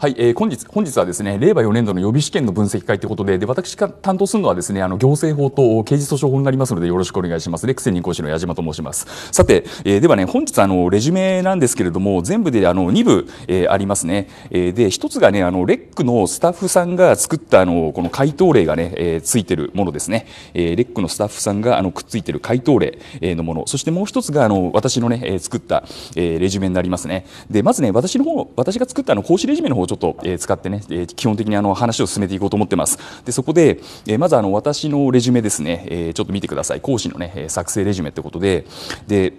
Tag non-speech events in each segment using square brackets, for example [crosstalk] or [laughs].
はい、えー、本日、本日はですね、令和4年度の予備試験の分析会ということで、で、私が担当するのはですね、あの、行政法と刑事訴訟法になりますので、よろしくお願いします。レクセニ講師の矢島と申します。さて、えー、ではね、本日、あの、レジュメなんですけれども、全部で、あの、2部、えー、ありますね。えー、で、1つがね、あの、レックのスタッフさんが作った、あの、この回答例がね、えー、ついてるものですね。えー、レックのスタッフさんが、あの、くっついてる回答例、えのもの。そしてもう1つが、あの、私のね、えー、作った、えー、レジュメになりますね。で、まずね、私の方、私が作った、あの、講師レジュメの方ちょっと、え使ってね、え基本的にあの話を進めていこうと思ってます。でそこで、えまずあの私のレジュメですね、えちょっと見てください講師のね作成レジュメってことでで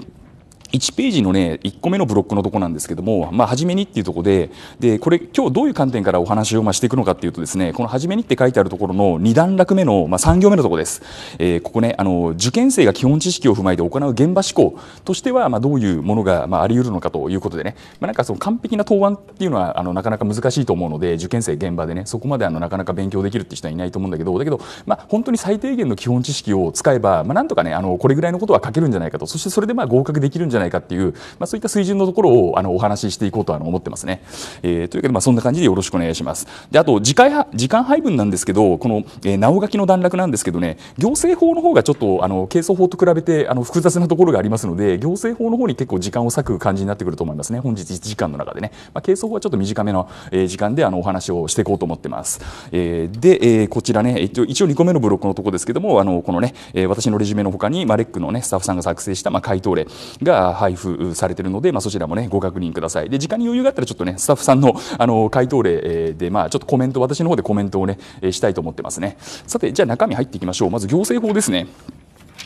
1ページのね1個目のブロックのとこなんですけども、まあ、初めにっていうとこででこれ今日どういう観点からお話をましていくのかっていうとですねこの初めにって書いてあるところの2段落目の、まあ、3行目のとこです、えー、ここねあの受験生が基本知識を踏まえて行う現場思考としては、まあ、どういうものが、まあ、あり得るのかということでね、まあ、なんかその完璧な答案っていうのはあのなかなか難しいと思うので受験生現場でねそこまであのなかなか勉強できるって人はいないと思うんだけどだけど、まあ、本当に最低限の基本知識を使えば、まあ、なんとかねあのこれぐらいのことは書けるんじゃないかとそしてそれでまあ合格できるんじゃないかゃないかっていう、まあ、そういった水準のところをあのお話ししていこうとあの思ってますね。えー、というわけで、まあ、そんな感じでよろしくお願いします。であと時間時間配分なんですけどこの、えー、直書きの段落なんですけどね行政法の方がちょっとあの係争法と比べてあの複雑なところがありますので行政法の方に結構時間を割く感じになってくると思いますね本日1時間の中でね、まあ、係争法はちょっと短めの、えー、時間であのお話をしていこうと思ってます。えー、で、えー、こちらね一応2個目のブロックのところですけどもあのこのね、えー、私のレジュメのほかに、まあ、レックの、ね、スタッフさんが作成した、まあ、回答例が配布されているので、まあ、そちらも、ね、ご確認ください。で時間に余裕があったらちょっと、ね、スタッフさんのあの回答例で、まあ、ちょっとコメント私の方でコメントを、ね、したいと思ってますね。さてじゃあ中身入っていきましょうまず行政法ですね。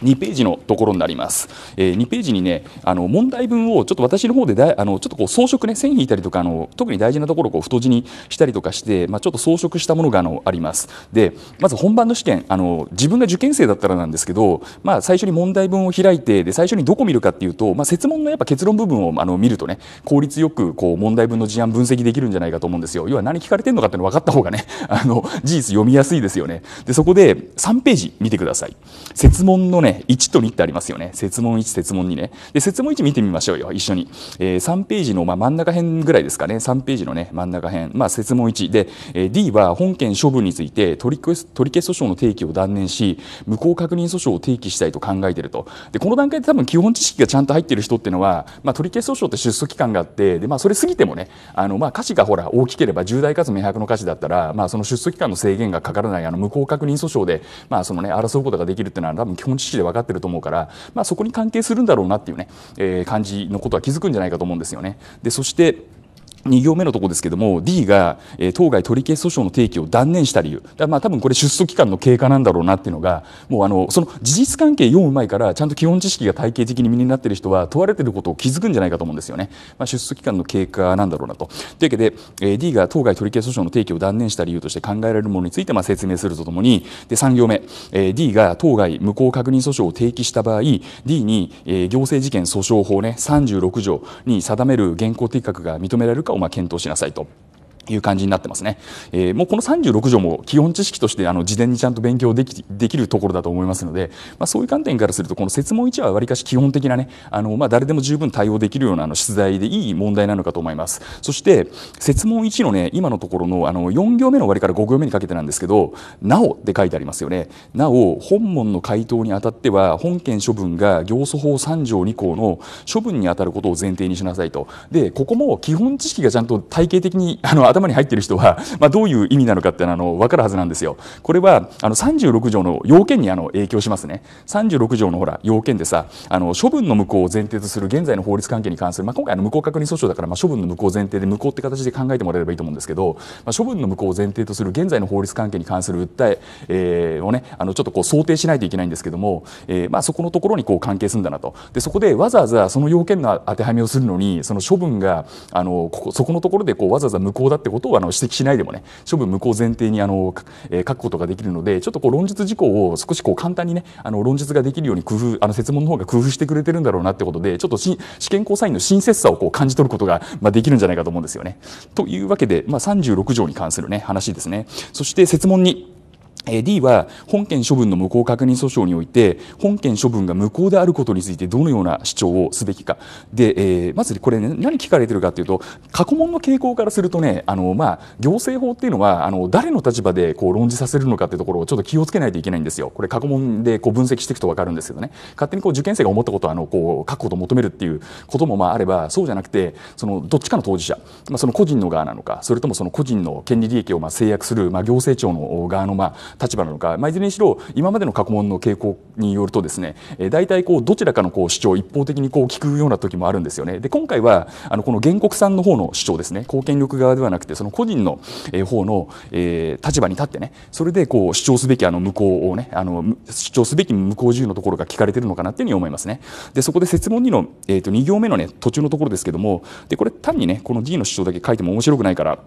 2ページのところになります。えー、2ページにね、あの問題文をちょっと私の方でだあのちょっとこう装飾ね線引いたりとかあの特に大事なところをこう太字にしたりとかして、まあ、ちょっと装飾したものがあのあります。で、まず本番の試験あの自分が受験生だったらなんですけど、まあ最初に問題文を開いてで最初にどこ見るかっていうと、まあ設問のやっぱ結論部分をあの見るとね効率よくこう問題文の事案分析できるんじゃないかと思うんですよ。要は何聞かれてるのかっての分かった方がねあの事実読みやすいですよね。でそこで3ページ見てください。設問の、ねね、1と2ってありますよね。設問1、設問2ね。で、設問1見てみましょうよ、一緒に。えー、3ページの、まあ、真ん中辺ぐらいですかね。3ページのね、真ん中辺。まあ、設問1。で、えー、D は本件処分について取り消す、取り消し訴訟の提起を断念し、無効確認訴訟を提起したいと考えていると。で、この段階で多分基本知識がちゃんと入ってる人っていうのは、まあ、取り消し訴訟って出訴期間があって、で、まあ、それ過ぎてもね、あの、まあ、価値がほら、大きければ重大かつ明白の価値だったら、まあ、その出訴期間の制限がかからない、あの、無効確認訴訟で、まあ、そのね、争うことができるっていうのは多分基本知識視で分かってると思うから、まあ、そこに関係するんだろうなっていうね、えー、感じのことは気づくんじゃないかと思うんですよね。でそして2行目のところですけども D が、えー、当該取消訴訟の提起を断念した理由だまあ多分これ出訴期間の経過なんだろうなっていうのがもうあのその事実関係読む前からちゃんと基本知識が体系的に身になっている人は問われていることを気づくんじゃないかと思うんですよね、まあ、出訴期間の経過なんだろうなとというわけで、えー、D が当該取消訴訟の提起を断念した理由として考えられるものについてまあ説明するとともにで3行目、えー、D が当該無効確認訴訟を提起した場合 D に、えー、行政事件訴訟法ね36条に定める現行的確が認められるかま検討しなさいという感じになってますね、えー、もうこの36条も基本知識としてあの事前にちゃんと勉強できできるところだと思いますので、まあ、そういう観点からするとこの設問1はわりかし基本的なねあの、まあ、誰でも十分対応できるようなあの出題でいい問題なのかと思いますそして設問1のね今のところのあの4行目の終わりから5行目にかけてなんですけど「なお」って書いてありますよねなお本問の回答にあたっては本件処分が行訴法3条2項の処分にあたることを前提にしなさいとでここも基本知識がちゃんと体系的にあの頭に入っている人は、[laughs] まあ、どういう意味なのかってあの分かるはずなんですよ。これはあの36条の要件にあの影響しますね。36条のほら要件でさあの処分の無効を前提とする現在の法律関係に関する、まあ、今回の無効確認訴訟だから、まあ、処分の無効前提で無効って形で考えてもらえればいいと思うんですけど、まあ、処分の無効を前提とする現在の法律関係に関する訴ええー、をねあのちょっとこう想定しないといけないんですけども、えーまあ、そこのところにこう関係するんだなとでそこでわざわざその要件の当てはめをするのにその処分があのここそこのところでこうわざわざ無効だっってことをあの指摘しないでもね処分無効前提にあの、え書くことができるのでちょっとこう論述事項を少しこう簡単にねあの論述ができるように工夫あの設問の方が工夫してくれてるんだろうなってことでちょっと試験交際員の親切さをこう感じ取ることが、まあ、できるんじゃないかと思うんですよね。というわけで、まあ、36条に関するね話ですね。そして設問に D は本件処分の無効確認訴訟において本件処分が無効であることについてどのような主張をすべきかで、えー、まずこれ、ね、何聞かれてるかというと過去問の傾向からするとねあの、まあ、行政法っていうのはあの誰の立場でこう論じさせるのかっていうところをちょっと気をつけないといけないんですよこれ過去問でこう分析していくと分かるんですけどね勝手にこう受験生が思ったことをあのこう書くことを求めるっていうこともまああればそうじゃなくてそのどっちかの当事者、まあ、その個人の側なのかそれともその個人の権利利益をまあ制約する、まあ、行政庁の側のまあ立場なのか、まあ、いずれにしろ今までの過去問の傾向によるとですね、えー、大体こうどちらかのこう主張一方的にこう聞くような時もあるんですよね。で今回はあのこの原告さんの方の主張ですね公権力側ではなくてその個人の方の、えー、立場に立ってねそれでこう主張すべきあの無効をねあの主張すべき無効由のところが聞かれてるのかなっていうふうに思いますね。でそこで設問2の、えー、と2行目のね途中のところですけどもでこれ単にねこの D の主張だけ書いても面白くないから。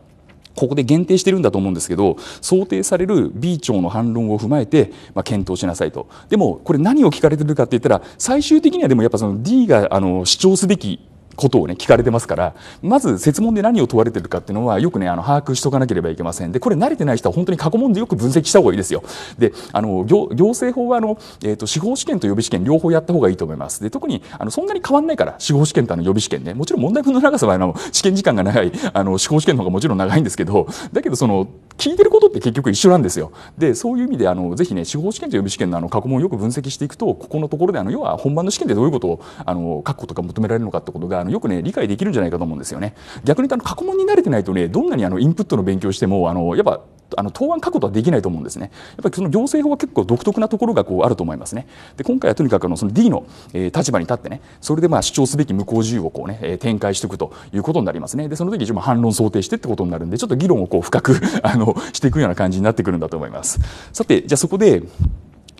ここで限定してるんだと思うんですけど想定される B 長の反論を踏まえて、まあ、検討しなさいとでもこれ何を聞かれてるかって言ったら最終的にはでもやっぱその D があの主張すべきことをね聞かれてますからまず設問で何を問われてるかっていうのはよくねあの把握しとかなければいけませんでこれ慣れてない人は本当に過去問でよく分析した方がいいですよであの行政法はあの、えーと、司法試験と予備試験両方やった方がいいと思いますで特にあのそんなに変わんないから司法試験とあの予備試験ねもちろん問題文の長さはあの試験時間が長いあの司法試験の方がもちろん長いんですけどだけどその聞いてることって結局一緒なんですよでそういう意味であのぜひね司法試験と予備試験のあの過去問をよく分析していくとここのところであの要は本番の試験でどういうことをあの書くことが求められるのかってことがのよくね理解できるんじゃないかと思うんですよね。逆にあの過去問に慣れてないとねどんなにあのインプットの勉強してもあのやっぱあの答案書くことはできないと思うんですね。やっぱりその行政法は結構独特なところがこうあると思いますね。で今回はとにかくあのその D の、えー、立場に立ってねそれでまあ主張すべき無効自由をこうね、えー、展開していくということになりますね。でその時一応反論想定してってことになるんでちょっと議論をこう深くあのしていくような感じになってくるんだと思います。さてじゃあそこで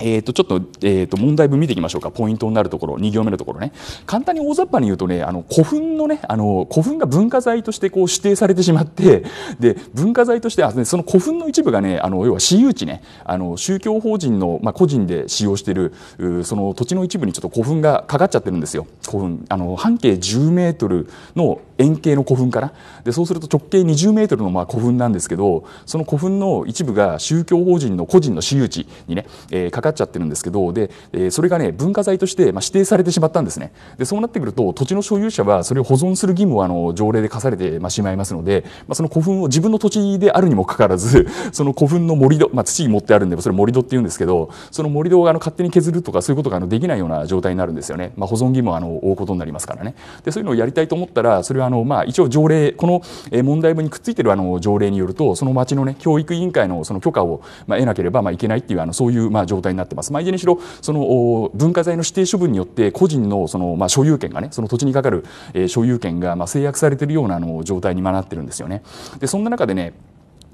えー、とちょっと,、えー、と問題文見ていきましょうかポイントになるところ2行目のところね簡単に大雑把に言うとねあの古墳のねあの古墳が文化財としてこう指定されてしまってで文化財としてあその古墳の一部がねあの要は私有地ねあの宗教法人の、まあ、個人で使用しているその土地の一部にちょっと古墳がかかっちゃってるんですよ古墳あの半径10メートルの円形の古墳からでそうすると直径20メートルのまあ古墳なんですけどその古墳の一部が宗教法人の個人の私有地にね、えー、かかかっちゃってるんですけどで、えそれがね文化財として、ま指定されてしまったんですねでそうなってくると土地の所有者はそれを保存する義務はあの条例で課されてしまいますので、まあ、その古墳を自分の土地であるにもかかわらず [laughs] その古墳の盛り土、まあ、土にってあるんでそれ盛り土っていうんですけどその盛り土をあの勝手に削るとかそういうことがあのできないような状態になるんですよね、まあ、保存義務をあの負うことになりますからねでそういうのをやりたいと思ったらそれはあの、まあ、一応条例この問題文にくっついてるあの条例によるとその町の、ね、教育委員会のその許可を、まあ、得なければまあいけないっていうあのそういうまあ状態にになってます。まあ、いずれにしろその文化財の指定処分によって個人のその、まあ、所有権がねその土地にかかる、えー、所有権が、まあ、制約されているようなあの状態に今なってるんですよね。でそんな中でね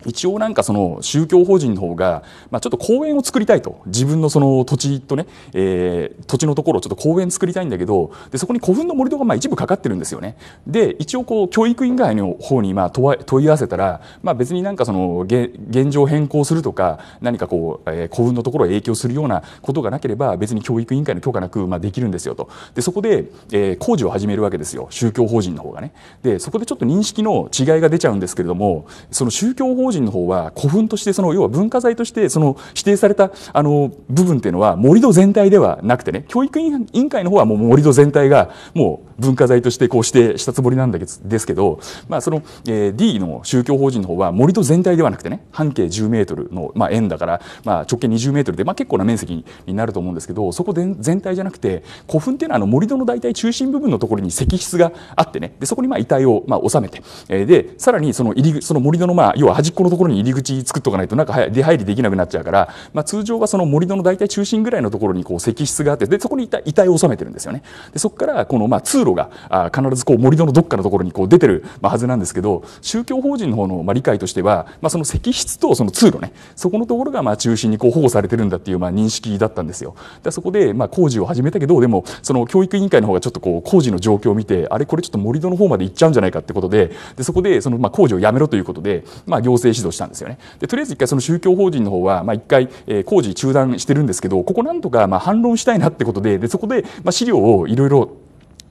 一応なんかその宗教法人の方が、まあ、ちょっと公園を作りたいと自分のその土地とね、えー、土地のところをちょっと公園作りたいんだけどでそこに古墳の盛り土がまあ一部かかってるんですよね。で一応こう教育委員会の方にまあ問い合わせたら、まあ、別になんかその現状変更するとか何かこう、えー、古墳のところを影響するようなことがなければ別に教育委員会の許可なくまあできるんですよと。でそこで、えー、工事を始めるわけですよ宗教法人の方がね。でそこでちょっと認識の違いが出ちゃうんですけれどもその宗教法人人の方は古墳としてその要は文化財としてその指定されたあの部分っていうのは盛り土全体ではなくてね教育委員会の方はもう盛り土全体がもう文化財としてこう指定したつもりなんですけど、まあ、その、えー、D の宗教法人の方は盛り土全体ではなくてね半径10メートルの、まあ、円だから、まあ、直径20メートルで、まあ、結構な面積になると思うんですけどそこで全体じゃなくて古墳っていうのはあの盛り土の大体中心部分のところに石室があってねでそこにまあ遺体をまあ収めて、えでさらにその入りその盛り土のまあ要は端っこのところに入り口作っとかないとなんか出入りできなくなっちゃうから、まあ、通常はその盛り土の大体中心ぐらいのところにこう石室があってでそこに遺体を収めてるんですよねでそこからこのまあ通路があ必ずこう盛り土のどっかのところにこう出てるはずなんですけど宗教法人の方のまあ理解としては、まあ、その石室とその通路ねそこのところがまあ中心にこう保護されてるんだっていうまあ認識だったんですよでそこでまあ工事を始めたけどでもその教育委員会の方がちょっとこう工事の状況を見てあれこれちょっと盛り土の方まで行っちゃうんじゃないかってことででそこでそのまあ工事をやめろということで、まあ、行政指導したんですよね。でとりあえず一回その宗教法人の方は、まあ、回、え工事中断してるんですけどここなんとかまあ反論したいなってことででそこで、まあ、資料をいろいろ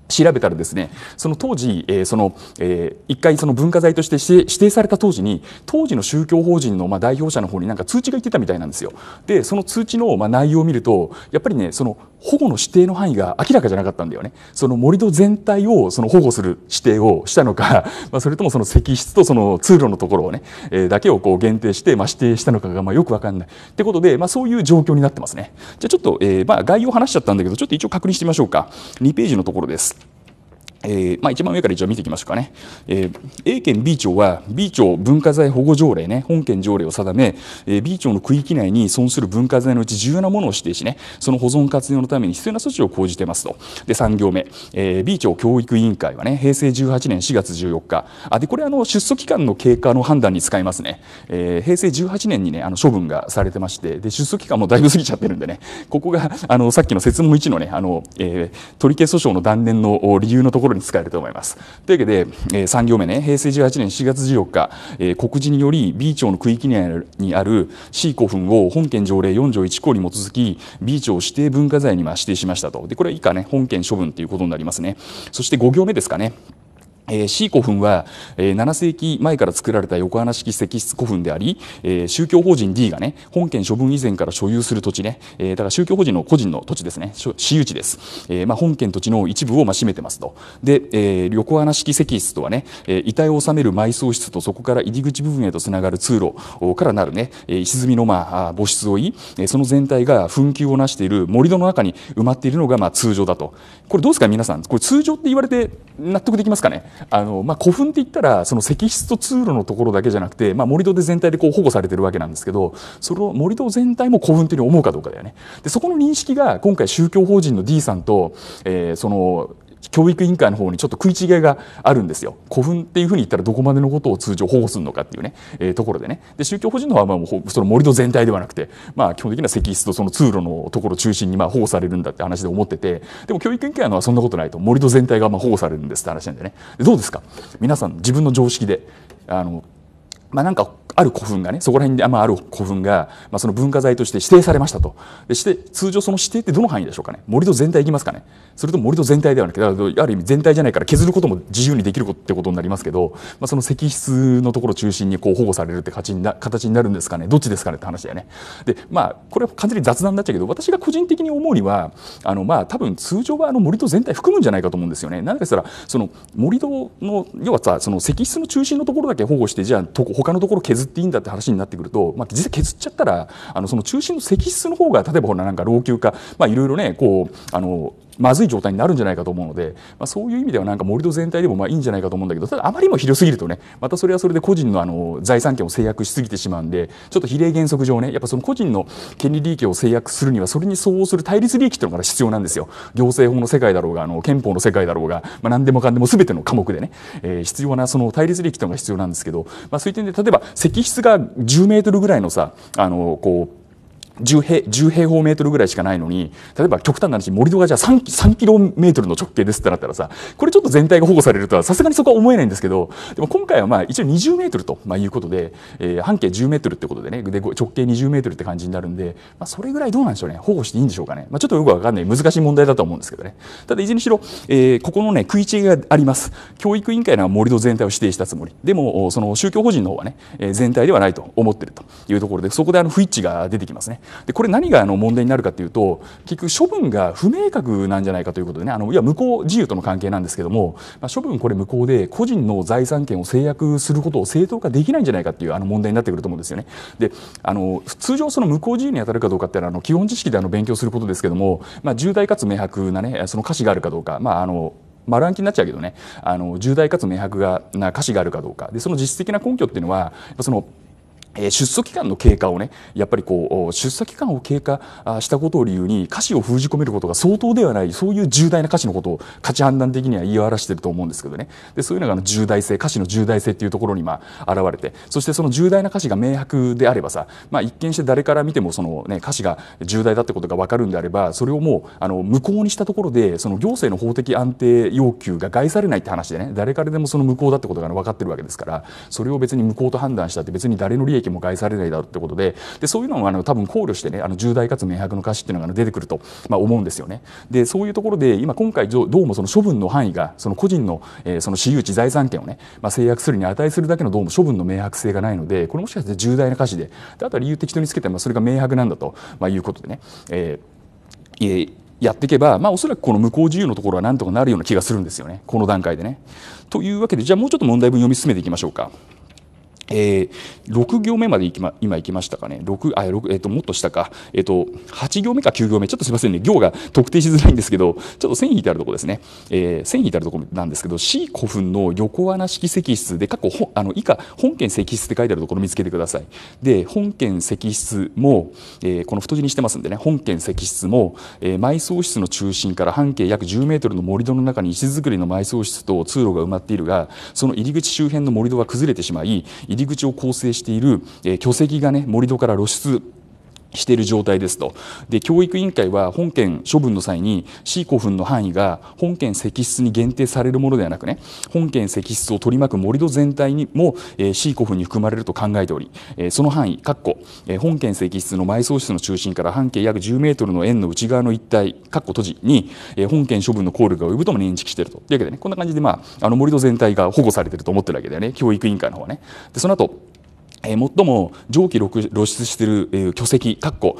調べたらですねその当時、えー、その、えー、一回その文化財として指定された当時に当時の宗教法人のまあ代表者の方になんか通知が行ってたみたいなんですよでその通知のまあ内容を見るとやっぱりねその保護の指定の範囲が明らかじゃなかったんだよね。その盛り土全体をその保護する指定をしたのか、[laughs] まあ、それともその石室とその通路のところをね、えー、だけをこう限定して、まあ、指定したのかがまあよくわかんない。ってことで、まあ、そういう状況になってますね。じゃあちょっと、えー、まあ概要を話しちゃったんだけど、ちょっと一応確認してみましょうか。2ページのところです。えー、まあ、一番上から一応見ていきましょうかね、えー、A 県 B 町は B 町文化財保護条例ね本県条例を定め、えー、B 町の区域内に損する文化財のうち重要なものを指定しねその保存活用のために必要な措置を講じてますとで3行目、えー、B 町教育委員会はね平成18年4月14日あでこれあの出所期間の経過の判断に使いますね、えー、平成18年にねあの処分がされてましてで出所期間もだいぶ過ぎちゃってるんでねここがあのさっきの説問1のねあの、えー、取り消し訴訟の断念の理由のところろに使えると思います。というわけで、えー、3行目ね、平成18年4月14日、えー、告示により B 町の区域にある C 古墳を本県条例4条1項に基づき B 町指定文化財に指定しましたと。で、これは以下ね、本県処分ということになりますね。そして5行目ですかね。えー、C 古墳は、えー、7世紀前から作られた横穴式石室古墳であり、えー、宗教法人 D がね本県処分以前から所有する土地ね、えー、だから宗教法人の個人の土地ですね私有地です、えーまあ、本県土地の一部をまあ占めてますとで、えー、横穴式石室とはね、えー、遺体を納める埋葬室とそこから入り口部分へとつながる通路からなるね石積みのまあ墓室をいその全体が紛糾をなしている盛土の中に埋まっているのがまあ通常だとこれどうですか皆さんこれ通常って言われて納得できますかねあの、まあ、古墳って言ったらその石室と通路のところだけじゃなくて、まあ、盛土で全体でこう保護されてるわけなんですけどその盛戸全体も古墳というふうに思うかどうかだよね。でそこの認識が今回宗教法人の D さんと、えー、その教育委員会の方にちょっと食い違いがあるんですよ古墳っていうふうに言ったらどこまでのことを通常保護するのかっていうね、えー、ところでねで宗教法人の方はまあその盛り土全体ではなくて、まあ、基本的には石室とその通路のところを中心にまあ保護されるんだって話で思っててでも教育委員会のはそんなことないと盛り土全体がまあ保護されるんですって話なんでねどうですか皆さん自分の常識であのまあ、なんかある古墳がねそこら辺で、まあ、る古墳が、まあ、その文化財として指定されましたとでして通常その指定ってどの範囲でしょうかね盛土全体いきますかねそれとも盛戸全体ではなくてある意味全体じゃないから削ることも自由にできるってことになりますけど、まあ、その石室のところを中心にこう保護されるって形にな形になるんですかねどっちですかねって話だよねでまあこれは完全に雑談になっちゃうけど私が個人的に思うにはあのまあ多分通常はあの盛土全体含むんじゃないかと思うんですよねなんかしたらその盛土の要はさその石室の中心のところだけ保護してじゃあ保他のところ削っていいんだって話になってくると、まあ、実際削っちゃったらあのその中心の石室の方が例えばほらなんか老朽化まいろいろねこうあのまずい状態になるんじゃないかと思うので、まあ、そういう意味ではなんか盛り土全体でもまあいいんじゃないかと思うんだけどただあまりにも広すぎるとねまたそれはそれで個人のあの財産権を制約しすぎてしまうんでちょっと比例原則上ねやっぱその個人の権利利益を制約するにはそれに相応する対立利益っていうのが必要なんですよ行政法の世界だろうがあの憲法の世界だろうが、まあ、何でもかんでも全ての科目でね、えー、必要なその対立利益っていうのが必要なんですけど、まあ、そういう点で例えば石室が10メートルぐらいのさあのこう10平 ,10 平方メートルぐらいしかないのに例えば極端な話盛り土がじゃあ 3, 3キロメートルの直径ですってなったらさこれちょっと全体が保護されるとはさすがにそこは思えないんですけどでも今回はまあ一応20メートルということで、えー、半径10メートルってことでねで直径20メートルって感じになるんで、まあ、それぐらいどうなんでしょうね保護していいんでしょうかね、まあ、ちょっとよくわかんない難しい問題だと思うんですけどねただいずれにしろ、えー、ここのね食い違いがあります教育委員会の盛り土全体を指定したつもりでもその宗教法人の方はね全体ではないと思ってるというところでそこであの不一致が出てきますねでこれ何があの問題になるかというと結局処分が不明確なんじゃないかということでねあのいや無効自由との関係なんですけども、まあ、処分これ無効で個人の財産権を制約することを正当化できないんじゃないかっていうあの問題になってくると思うんですよね。であの通常その無効自由に当たるかどうかっていうのはあの基本知識であの勉強することですけども、まあ、重大かつ明白なねその価値があるかどうか、まあ、あの丸暗記になっちゃうけどねあの重大かつ明白な歌詞があるかどうかでその実質的な根拠っていうのはその出所期間の経過をね、やっぱりこう、出所期間を経過したことを理由に歌詞を封じ込めることが相当ではない、そういう重大な歌詞のことを価値判断的には言い表してると思うんですけどね。で、そういうのがの重大性、歌詞の重大性っていうところにまあ現れて、そしてその重大な歌詞が明白であればさ、まあ一見して誰から見てもそのね、歌詞が重大だってことがわかるんであれば、それをもう、あの、無効にしたところで、その行政の法的安定要求が害されないって話でね、誰からでもその無効だってことが分かってるわけですから、それを別に無効と判断したって別に誰の利益益も害されないだろうってことででそういうのもあの多分考慮してねあの重大かつ明白の瑕疵っていうのが出てくると、まあ、思うんですよね。でそういうところで今今回どうもその処分の範囲がその個人の,、えー、その私有地財産権をね、まあ、制約するに値するだけのどうも処分の明白性がないのでこれもしかして重大な瑕疵でであとは理由適当につけて、まあ、それが明白なんだと、まあ、いうことでね。えー、やっていけば、まあ、おそらくこの無効自由のところはなんとかなるような気がするんですよね、この段階でね。というわけで、じゃあもうちょっと問題文読み進めていきましょうか。えー、6行目までいき、ま、今行きましたかね、6あ6えーと、もっと下か、えーと、8行目か9行目、ちょっとすみませんね、行が特定しづらいんですけど、ちょっと線引いてあるところですね、えー、線引いてあるところなんですけど、C 古墳の横穴式石室で、過去ほあの以下、本件石室って書いてあるところ見つけてください。で、本件石室も、えー、この太字にしてますんでね、本件石室も、えー、埋葬室の中心から半径約10メートルの盛り土の中に石造りの埋葬室と通路が埋まっているが、その入り口周辺の盛り土が崩れてしまい、入り口を構成している巨石がね盛り土から露出している状態ですとで教育委員会は本件処分の際に C 古墳の範囲が本件石室に限定されるものではなくね本件石室を取り巻く盛土全体にも、えー、C 古墳に含まれると考えており、えその範囲括弧、え本件石室の埋葬室の中心から半径約10メートルの円の内側の一帯っこ閉じに、え本件処分の効力が及ぶとも認識しているというわけでねこんな感じで、まあ、あの盛土全体が保護されていると思ってるわけだよね教育委員会の方はね。でその後最も蒸気露出している巨石、かっこ、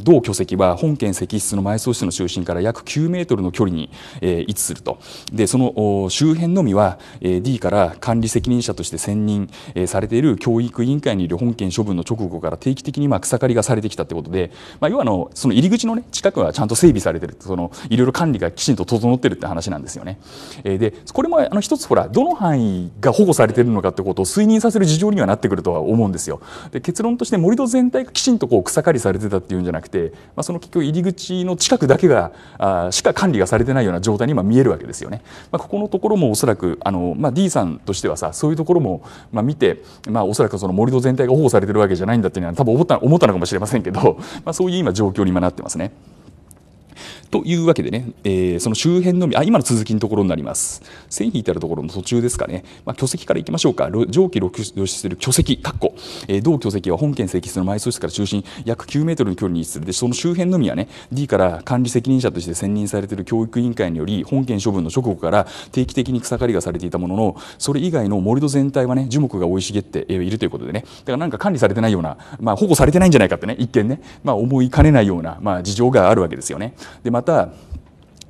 同巨石は本県石室の埋葬室の中心から約9メートルの距離に、位置すると。で、その周辺のみは、D から管理責任者として選任、されている教育委員会にいる本県処分の直後から定期的に、まあ、草刈りがされてきたということで、まあ、要はあの、その入り口のね、近くはちゃんと整備されてる、その、いろいろ管理がきちんと整ってるって話なんですよね。で、これもあの一つほら、どの範囲が保護されてるのかってことを推認させる事情にはなってくるとは思うんですよ。で結論として盛り土全体がきちんとこう草刈りされてたっていうんじゃなくて、まあ、その結局入り口の近くだけがあしか管理がされてないような状態に今見えるわけですよね。まあ、ここのところもおそらくあの、まあ、D さんとしてはさそういうところも、まあ、見て、まあ、おそらくその盛り土全体が保護されてるわけじゃないんだっていうのは多分思った思ったのかもしれませんけど、まあ、そういう今状況に今なってますね。というわけでね、えー、その周辺のみ、あ、今の続きのところになります。線引いてあるところの途中ですかね。まあ、巨石からいきましょうか。上記露出する巨石、かっこ、えー、同巨石は本県石室の埋葬室から中心約9メートルの距離に位置する。で、その周辺のみはね、D から管理責任者として選任されている教育委員会により、本県処分の直後から定期的に草刈りがされていたものの、それ以外の盛土全体はね、樹木が生い茂っているということでね、だからなんか管理されてないような、まあ、保護されてないんじゃないかってね、一見ね、まあ、思いかねないような、まあ、事情があるわけですよね。でまた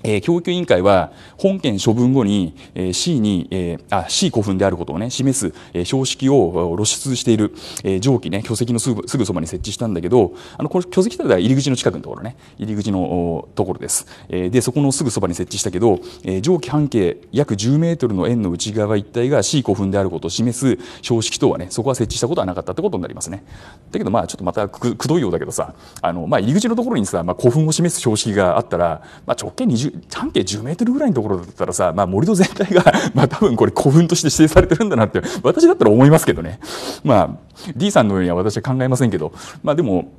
えー、教育委員会は、本件処分後に、えー、C に、えー、あ、C 古墳であることをね、示す、えー、標識を露出している、えー、蒸気ね、巨石のすぐすぐそばに設置したんだけど、あの、この巨石ただは入り口の近くのところね、入り口のところです。えー、で、そこのすぐそばに設置したけど、えー、蒸気半径約10メートルの円の内側一帯が C 古墳であることを示す標識とはね、そこは設置したことはなかったってことになりますね。だけど、まあ、ちょっとまたく、くどいようだけどさ、あの、まあ、入り口のところにさ、まあ、古墳を示す標識があったら、まあ、直径20、半径10メートルぐらいのところだったらさ、まあ、森土全体が [laughs] まあ、多分これ古墳として指定されてるんだなって私だったら思いますけどね。まあ D さんのようには私は考えませんけど、まあ、でも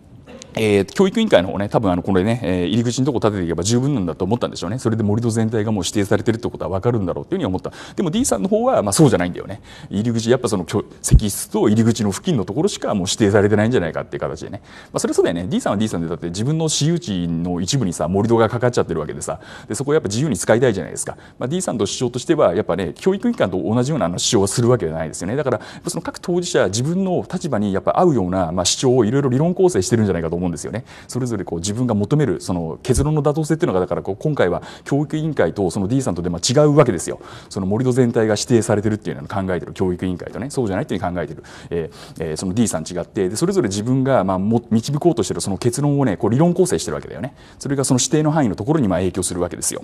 えー、教育委員会の方ね多分あのこれね、えー、入り口のとこ立てていけば十分なんだと思ったんでしょうねそれで盛り土全体がもう指定されてるってことは分かるんだろうっていうふうに思ったでも D さんの方はまあそうじゃないんだよね入り口やっぱその石室と入り口の付近のところしかもう指定されてないんじゃないかっていう形でね、まあ、それそうだよね D さんは D さんでだって自分の私有地の一部にさ盛り土がかかっちゃってるわけでさでそこをやっぱ自由に使いたいじゃないですか、まあ、D さんと主張としてはやっぱね教育委員会と同じような主張をするわけじゃないですよねだからその各当事者自分の立場にやっぱ合うようなまあ主張をいろいろ理論構成してるんじゃないかと思思うんですよね。それぞれこう自分が求めるその結論の妥当性っていうのがだからこう今回は教育委員会とその D さんとでま違うわけですよ。その盛土全体が指定されてるっていうのを考えてる教育委員会とねそうじゃないっていう考えてる、えーえー、その D さん違ってでそれぞれ自分がまも導こうとしてるその結論をねこう理論構成してるわけだよね。それがその指定の範囲のところにま影響するわけですよ。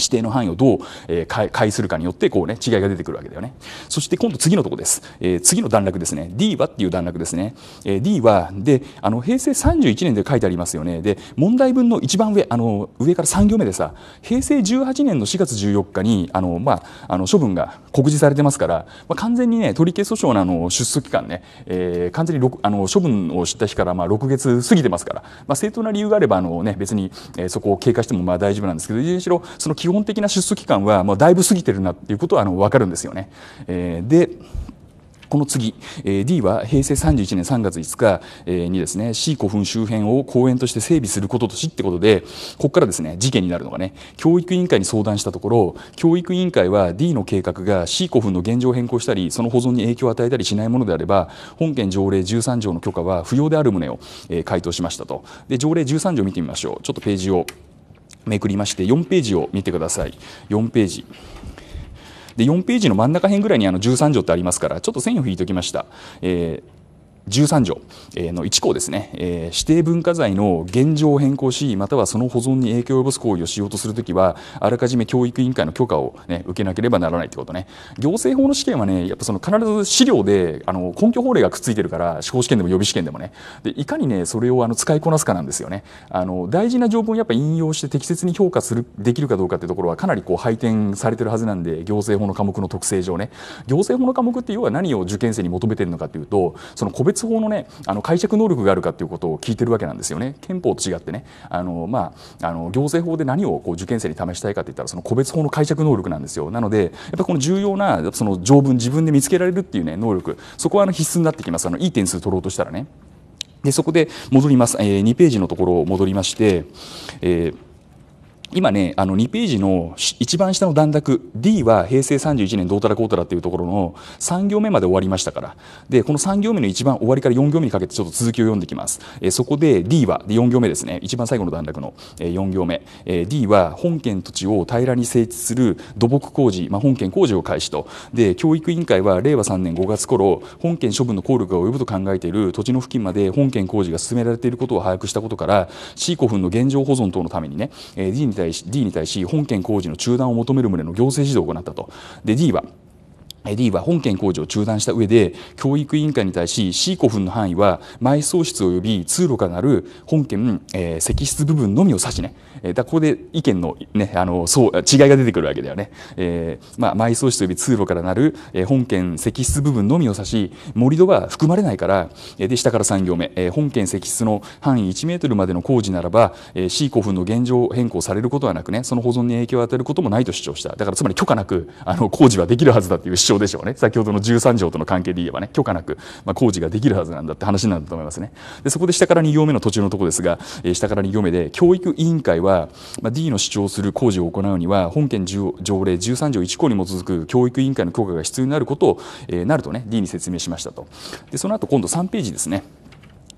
指定の範囲をどう、えー、解するかによってこう、ね、違いが出てくるわけだよね。そして今度次のとこです、えー、次の段落ですね D はっていう段落ですね、えー、D はであの平成31年で書いてありますよねで問題文の一番上あの上から3行目でさ平成18年の4月14日にあの、まあ、あの処分が告示されてますから、まあ、完全にね取り消訴訟のあの出訴期間ね、えー、完全にあの処分をした日からまあ6月過ぎてますから、まあ、正当な理由があればあの、ね、別に、えー、そこを経過してもまあ大丈夫なんですけどいずれにしろその基本的な出走期間は、だいぶ過ぎてるなっていうことはあの分かるんですよね。えー、でこの次、え D は平成31年3月5日、にですね C 古墳周辺を公園として整備することとしってことでここからですね事件になるのがね教育委員会に相談したところ教育委員会は D の計画が C 古墳の現状を変更したりその保存に影響を与えたりしないものであれば本件条例13条の許可は不要である旨を、え回答しましたとで条例13条を見てみましょうちょっとページをめくりまして4ページを見てください4ページで4ページの真ん中辺ぐらいにあの13条ってありますからちょっと線を引いておきました、えー13条の1項ですね、指定文化財の現状を変更し、またはその保存に影響を及ぼす行為をしようとするときは、あらかじめ教育委員会の許可を、ね、受けなければならないってことね、行政法の試験はね、やっぱその必ず資料であの根拠法令がくっついてるから、司法試験でも予備試験でもね、でいかにね、それをあの使いこなすかなんですよね。あの大事な条文をやっぱ引用して適切に評価するできるかどうかっていうところは、かなりこう配点されてるはずなんで、行政法の科目の特性上ね、行政法の科目って要は何を受験生に求めてるのかというと、その個別律法のねあの解釈能力があるかということを聞いてるわけなんですよね憲法と違ってねあの、まあ、あの行政法で何をこう受験生に試したいかといったらその個別法の解釈能力なんですよなのでやっぱこの重要なその条文自分で見つけられるっていうね能力そこはあの必須になってきますあのいい点数取ろうとしたらねでそこで戻ります、えー、2ページのところを戻りまして、えー今ねあの2ページの一番下の段落 D は平成31年どうたらこうたらっていうところの3行目まで終わりましたからでこの3行目の一番終わりから4行目にかけてちょっと続きを読んでいきます、えー、そこで D はで4行目ですね一番最後の段落の、えー、4行目、えー、D は本県土地を平らに整地する土木工事、まあ、本県工事を開始とで教育委員会は令和3年5月頃本県処分の効力が及ぶと考えている土地の付近まで本県工事が進められていることを把握したことから C 古墳の現状保存等のためにね、えー、D に対し D に対し本件工事の中断を求める旨の行政指導を行ったとで D は D は本件工事を中断した上で教育委員会に対し C 古墳の範囲は埋葬室及び通路からなる本件、えー、石室部分のみを指しね、えー、だここで意見の,、ね、あのそう違いが出てくるわけだよね、えーまあ、埋葬室及び通路からなる、えー、本件石室部分のみを指し盛土は含まれないから、えー、で下から3行目、えー、本件石室の範囲1メートルまでの工事ならば、えー、C 古墳の現状変更されることはなくねその保存に影響を与えることもないと主張しただからつまり許可なくあの工事はできるはずだという主張証でしょうね。先ほどの13条との関係で言えばね、許可なく、まあ、工事ができるはずなんだって話なんだと思いますね。で、そこで下から2行目の途中のとこですが、えー、下から2行目で、教育委員会は、まあ、D の主張する工事を行うには、本件条例13条1項に基づく教育委員会の許可が必要になることを、えー、なるとね、D に説明しましたと。で、その後今度3ページですね。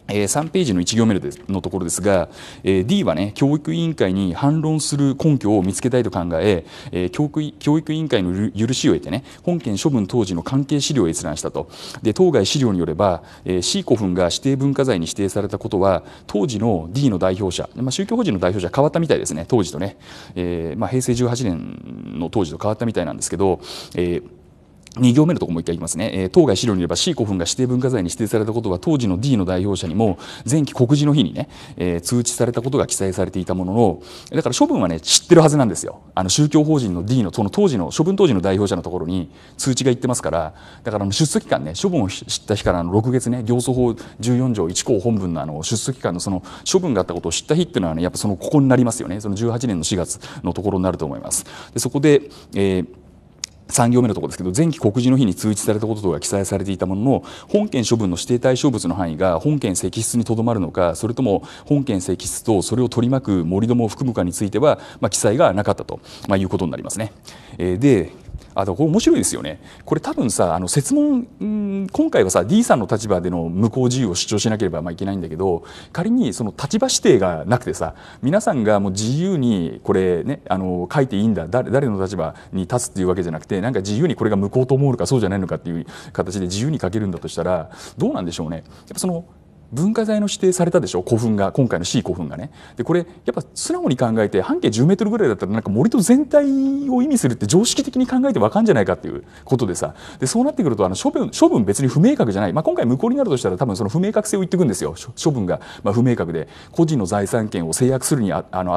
えー、3ページの1行目のところですが、えー、D はね教育委員会に反論する根拠を見つけたいと考ええー、教育教育委員会の許しを得てね本件処分当時の関係資料を閲覧したとで当該資料によれば、えー、C 古墳が指定文化財に指定されたことは当時の D の代表者、まあ、宗教法人の代表者変わったみたいですね当時とね、えーまあ、平成18年の当時と変わったみたいなんですけど、えー2行目のところもう一回いきますね、えー、当該資料によれば C 古墳が指定文化財に指定されたことは当時の D の代表者にも前期告示の日にね、えー、通知されたことが記載されていたもののだから処分はね知ってるはずなんですよあの宗教法人の D のその当時の処分当時の代表者のところに通知が行ってますからだから出席期間ね処分を知った日からの6月ね行訴法14条1項本文のあの出席期間のその処分があったことを知った日っていうのはねやっぱそのここになりますよねその18年の4月のところになると思います。でそこで、えー3行目のところですけど前期告示の日に通知されたこと等が記載されていたものの本件処分の指定対象物の範囲が本件石室にとどまるのかそれとも本件石室とそれを取り巻く盛り土も含むかについては、まあ、記載がなかったと、まあ、いうことになりますね。であとこれ面白いですよねこれ多分さあの設問、今回はさ D さんの立場での無効自由を主張しなければまあいけないんだけど仮にその立場指定がなくてさ皆さんがもう自由にこれねあの書いていいんだ誰誰の立場に立つっていうわけじゃなくてなんか自由にこれが無効と思うのかそうじゃないのかっていう形で自由に書けるんだとしたらどうなんでしょうねやっぱその文化財の指定されたでしょ古墳が今回の C 古墳がねでこれやっぱ素直に考えて半径1 0メートルぐらいだったらなんか森と全体を意味するって常識的に考えてわかんじゃないかっていうことでさでそうなってくるとあの処分処分別に不明確じゃない、まあ、今回無効になるとしたら多分その不明確性を言ってくんですよ処分が、まあ、不明確で個人の財産権を制約するにああの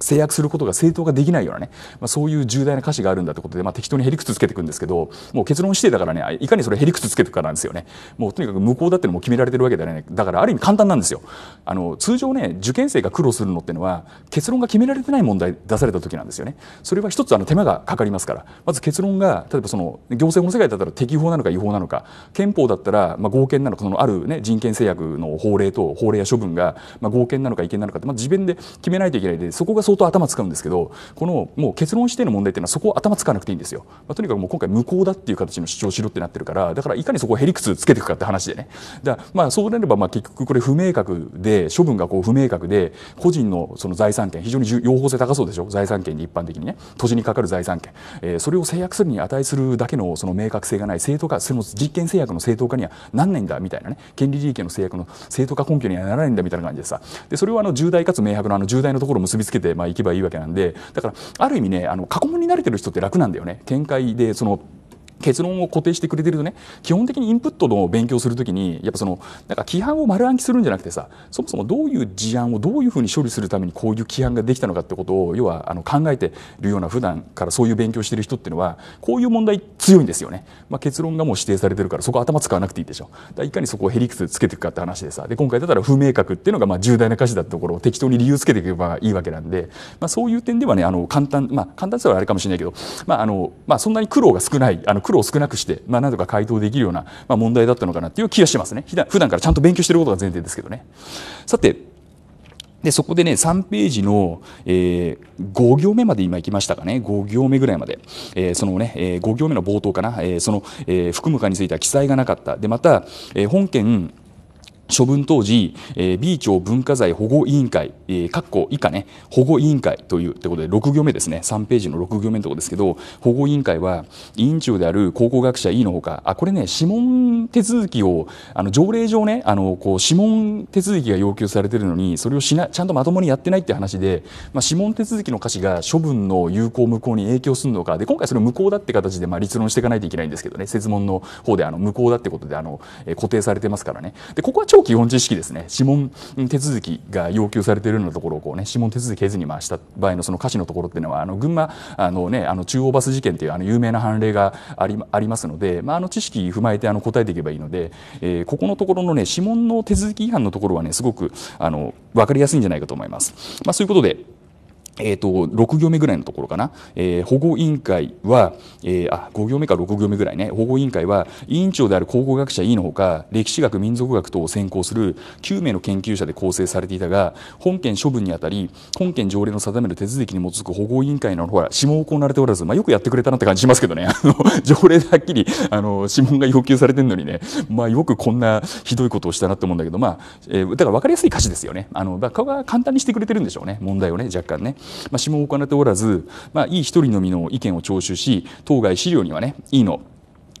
制約することが正当化できないようなね、まあ、そういう重大な歌詞があるんだってことで、まあ、適当にへりくつつけていくんですけどもう結論指定だからねいかにそれへりくつつけていくかなんですよねもうとにかく無効だってのも決められてるわけではないだからある意味簡単なんですよあの通常ね受験生が苦労するのってのは結論が決められてない問題出された時なんですよねそれは一つあの手間がかかりますからまず結論が例えばその行政法の世界だったら適法なのか違法なのか憲法だったら、まあ、合憲なのかそのある、ね、人権制約の法令と法令や処分が、まあ、合憲なのか違憲なのかって、まあ、自分で決めないといけないでそこが相当頭使うんですけどこのもう結論指定の問題っていうのはそこを頭使わなくていいんですよ、まあ、とにかくもう今回無効だっていう形の主張しろってなってるからだからいかにそこをへりくつつけていくかって話でねだまあそうなればまあ結局これ不明確で処分がこう不明確で個人のその財産権非常に用法性高そうでしょ財産権に一般的にね土地にかかる財産権、えー、それを制約するに値するだけのその明確性がない正当化その実権制約の正当化にはなんないんだみたいなね権利利益の制約の正当化根拠にはならないんだみたいな感じでさでそれをあの重大かつ明白のあの重大のところを結びつけてまあ、行けばいいわけなんでだからある意味ねあの過去問に慣れてる人って楽なんだよね見解でその結論を固定してくれてるとね基本的にインプットの勉強するときにやっぱそのなんか規範を丸暗記するんじゃなくてさそもそもどういう事案をどういうふうに処理するためにこういう規範ができたのかってことを要はあの考えてるような普段からそういう勉強してる人っていうのはこういう問題強いんですよね、まあ、結論がもう指定されてるからそこ頭使わなくていいでしょだいかにそこをヘリクつつけていくかって話でさで今回だったら不明確っていうのがまあ重大な歌詞だってところを適当に理由つけていけばいいわけなんで、まあ、そういう点ではねあの簡単まあ簡単さはあれかもしれないけどまああのまあそんなに苦労が少ないあの苦労を少なくして、まあ、なんとか回答できるような、まあ、問題だったのかなっていう気がしますね。普段からちゃんと勉強してることが前提ですけどね。さて、でそこでね3ページの、えー、5行目まで今行きましたかね5行目ぐらいまで、えー、そのね、えー、5行目の冒頭かな、えその、えー、含むかについては記載がなかったでまた、え本件処分当時、えー、B 町文化財保護委員会、えー、っこ以下ね、保護委員会というってことで、6行目ですね、3ページの6行目のところですけど、保護委員会は、委員長である考古学者 E のほか、あ、これね、指紋手続きを、あの、条例上ね、あの、こう、指紋手続きが要求されてるのに、それをしな、ちゃんとまともにやってないって話で、まあ、指紋手続きの価値が処分の有効無効に影響するのか、で、今回それ無効だって形で、まあ、立論していかないといけないんですけどね、設問の方で、あの、無効だってことで、あの、えー、固定されてますからね。で、ここは超基本知識ですね指紋手続きが要求されているようなところをこう、ね、指紋手続き経ずに回した場合のその歌詞のところっていうのはあの群馬あの、ね、あの中央バス事件っていうあの有名な判例がありありますので、まあ、あの知識踏まえてあの答えていけばいいので、えー、ここのところの、ね、指紋の手続き違反のところはねすごくあの分かりやすいんじゃないかと思います。まあ、そういうことでえーと、6行目ぐらいのところかな、えー、保護委員会は、えー、あ5行目か6行目ぐらいね保護委員会は委員長である考古学者 E のほか歴史学民族学等を専攻する9名の研究者で構成されていたが本件処分にあたり本件条例の定める手続きに基づく保護委員会のほら諮問を行われておらず、まあ、よくやってくれたなって感じしますけどね [laughs] 条例ではっきりあの諮問が要求されてるのにね、まあ、よくこんなひどいことをしたなって思うんだけど、まあえー、だから分かりやすい歌詞ですよねあのだから簡単にしてくれてるんでしょうね問題をね若干ね。まあ、諮問を行っておらず、まあ、い一人のみの意見を聴取し、当該資料にはね、いの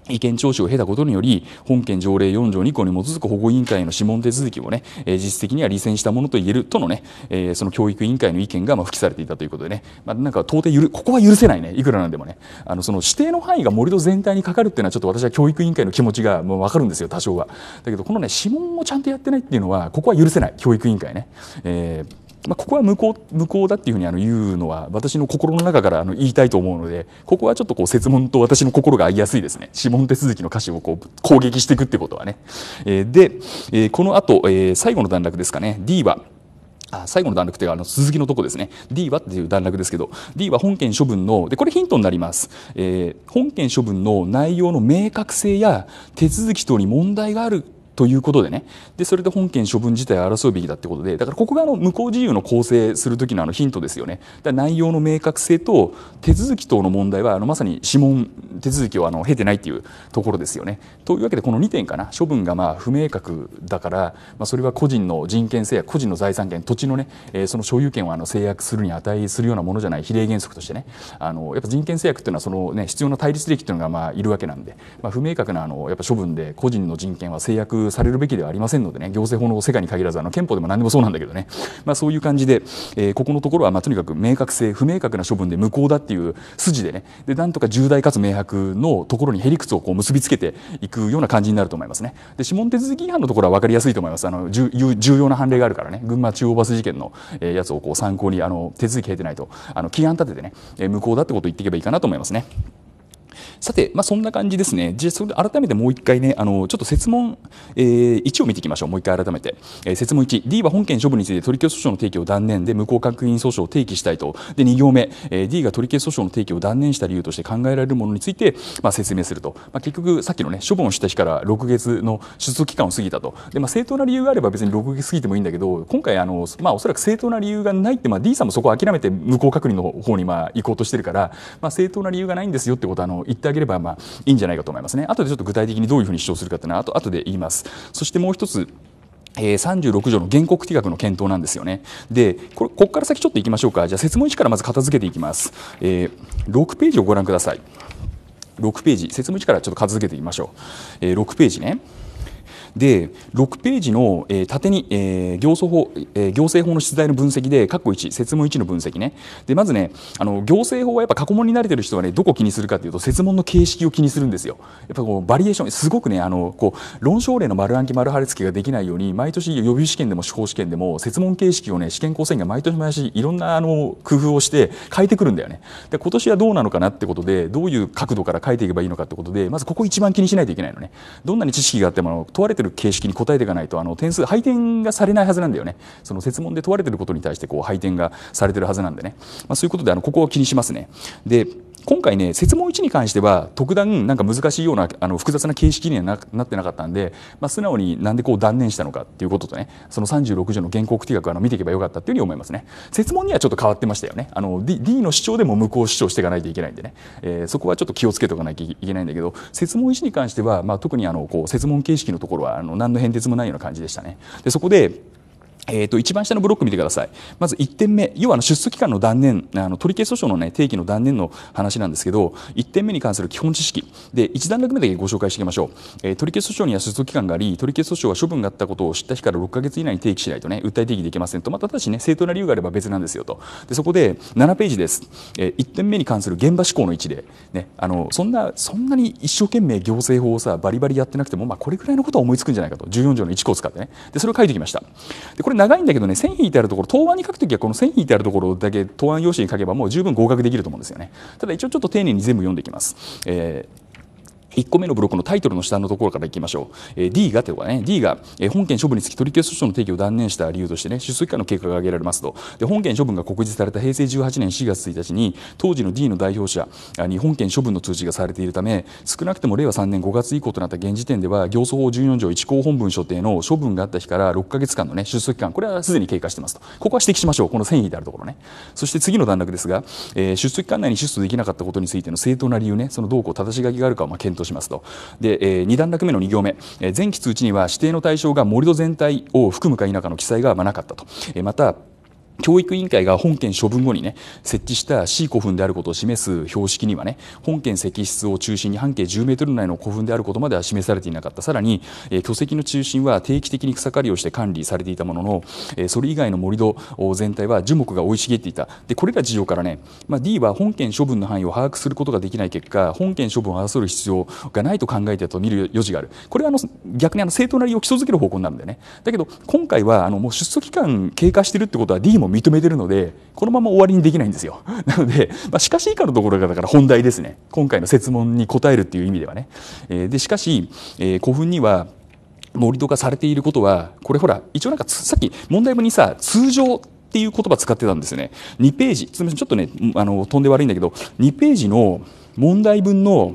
意見聴取を経たことにより、本件条例4条2項に基づく保護委員会の諮問手続きをね、えー、実質的には履正したものと言えるとのね、えー、その教育委員会の意見がまあ付記されていたということでね、まあ、なんか到底ゆる、ここは許せないね、いくらなんでもね、あのその指定の範囲が盛土全体にかかるっていうのは、ちょっと私は教育委員会の気持ちがもう分かるんですよ、多少は。だけど、このね、諮問をちゃんとやってないっていうのは、ここは許せない、教育委員会ね。えーまあ、ここは無効無効だっていうふうにあの言うのは私の心の中からあの言いたいと思うのでここはちょっとこう設問と私の心が合いやすいですね指紋手続きの歌詞をこう攻撃していくってことはね、えー、で、えー、この後、えー、最後の段落ですかね D はあ最後の段落というあの鈴木のとこですね D はっていう段落ですけど D は本件処分のでこれヒントになります、えー、本件処分の内容の明確性や手続き等に問題があるということでねでそれで本件処分自体を争うべきだってことでだからここがあの無効事由の構成する時のあのヒントですよねだ内容の明確性と手続き等の問題はあのまさに指紋手続きをあの経てないっていうところですよねというわけでこの2点かな処分がまあ不明確だから、まあ、それは個人の人権制約個人の財産権土地のね、えー、その所有権をあの制約するに値するようなものじゃない比例原則としてねあのやっぱ人権制約っていうのはその、ね、必要な対立利益ていうのがまあいるわけなんで、まあ、不明確なあのやっぱ処分で個人の人権は制約されるべきではありませんのでね行政法の世界に限らずあの憲法でも何でもそうなんだけどね、まあ、そういう感じで、えー、ここのところはまあとにかく明確性不明確な処分で無効だっていう筋でねでなんとか重大かつ明白のところにへりくつをこう結びつけていくような感じになると思いますね。で指紋手続き違反のところは分かりやすいと思います。あの重要な判例があるからね群馬中央バス事件のやつをこう参考にあの手続き経てないとあの起案立ててね無効だってことを言っていけばいいかなと思いますね。さて、まあ、そんな感じですね。じゃそれ改めてもう一回ね、あの、ちょっと設問、えー、1を見ていきましょう。もう一回改めて。えー、設問1、D は本件処分について取り消し訴訟の提起を断念で、無効確認訴訟を提起したいと。で、2行目、えー、D が取り消し訴訟の提起を断念した理由として考えられるものについて、まあ、説明すると。まあ、結局、さっきのね、処分をした日から6月の出走期間を過ぎたと。で、まあ、正当な理由があれば別に6月過ぎてもいいんだけど、今回、あの、まあ、おそらく正当な理由がないって、まあ、D さんもそこを諦めて無効確認の方に、まあ、行こうとしてるから、まあ、正当な理由がないんですよってことは、あの、言ってあげければまあいいんじゃないかと思いますね。後でちょっと具体的にどういうふうに主張するかというのは後後で言います。そしてもう一つえー、36条の原告規格の検討なんですよね。で、ここから先ちょっと行きましょうか。じゃあ、説問1からまず片付けていきます。えー、6ページをご覧ください。6ページ、説問1からちょっと片付けていきましょう。えー、6ページね。で6ページの、えー、縦に、えー、行政法、えー、行政法の出題の分析で括弧1設問1の分析ねでまずねあの行政法はやっぱ過去問に慣れてる人はねどこ気にするかというと設問の形式を気にするんですよやっぱこうバリエーションすごくねあのこう論証例の丸暗記丸貼り付けができないように毎年予備試験でも司法試験でも設問形式をね試験構成が毎年毎年いろんなあの工夫をして変えてくるんだよねで今年はどうなのかなってことでどういう角度から変えていけばいいのかってことでまずここ一番気にしないといけないのねどんなに知識があっても問われてるる形式に答えていかないとあの点数配点がされないはずなんだよねその設問で問われてることに対してこう配点がされてるはずなんでね、まあ、そういうことであのここは気にしますね。で今回ね設問1に関しては特段なんか難しいようなあの複雑な形式にはななってなかったんで、まあ、素直になんでこう断念したのかっていうこととねその36条の原告規約あの見ていけばよかったっていうふうに思いますね設問にはちょっと変わってましたよねあの D, D の主張でも無効主張していかないといけないんでね、えー、そこはちょっと気をつけておかなきゃいけないんだけど設問1に関しては、まあ、特にあのこう設問形式のところはあの何の変哲もないような感じでしたねでそこでえーと、一番下のブロック見てください。まず1点目、要はあの出訴期間の断念、あの取り消し訴訟の、ね、定期の断念の話なんですけど、1点目に関する基本知識、で1段落目だけご紹介していきましょう、えー、取り消し訴訟には出訴期間があり、取り消し訴訟は処分があったことを知った日から6か月以内に提起しないと、ね、訴え定義できませんと、まあ、ただし、ね、正当な理由があれば別なんですよと、でそこで7ページです、えー、1点目に関する現場施行の位置で、ね、あのそんなそんなに一生懸命行政法をさバリバリやってなくても、まあ、これくらいのことは思いつくんじゃないかと、14条の1項を使ってね、でそれを書いてきました。でこれ長いんだけどね線引いてあるところ答案に書くときはこの線引いてあるところだけ答案用紙に書けばもう十分合格できると思うんですよねただ一応ちょっと丁寧に全部読んでいきます、えー1個目のブロックのタイトルの下のところからいきましょう、えー、D がとかね D が、えー、本件処分につき取り消し訴訟の提起を断念した理由としてね出期間の経過が挙げられますとで本件処分が告示された平成18年4月1日に当時の D の代表者に本件処分の通知がされているため少なくとも令和3年5月以降となった現時点では行訴法14条1項本文所定の処分があった日から6か月間の、ね、出訴期間これはすでに経過してますとここは指摘しましょうこの繊維であるところねそして次の段落ですが、えー、出訴期間内に出訴できなかったことについての正当な理由ねそのこう正し書きがあるかをまあ検討しますとで、えー、2段落目の2行目、えー、前期通知には指定の対象が盛り土全体を含むか否かの記載がまなかったと、えー、また教育委員会が本件処分後にね設置した C 古墳であることを示す標識にはね本件石室を中心に半径10メートル内の古墳であることまでは示されていなかったさらに、えー、巨石の中心は定期的に草刈りをして管理されていたものの、えー、それ以外の盛り土全体は樹木が生い茂っていたでこれら事情からね、まあ、D は本件処分の範囲を把握することができない結果本件処分を争う必要がないと考えていたと見る余地があるこれはあの逆にあの正当な理由を基礎づける方向になるんだよねだけど今回はあのもう出訴期間経過してるってことは D もも認めてるのでこのまま終わりにできないんですよ [laughs] なので、まあ、しかし以下のところがだから本題ですね今回の設問に答えるっていう意味ではね、えー、でしかし、えー、古墳には盛土化されていることはこれほら一応なんかさっき問題文にさ通常っていう言葉使ってたんですよね2ページすみませんちょっとねあの飛んで悪いんだけど2ページの問題文の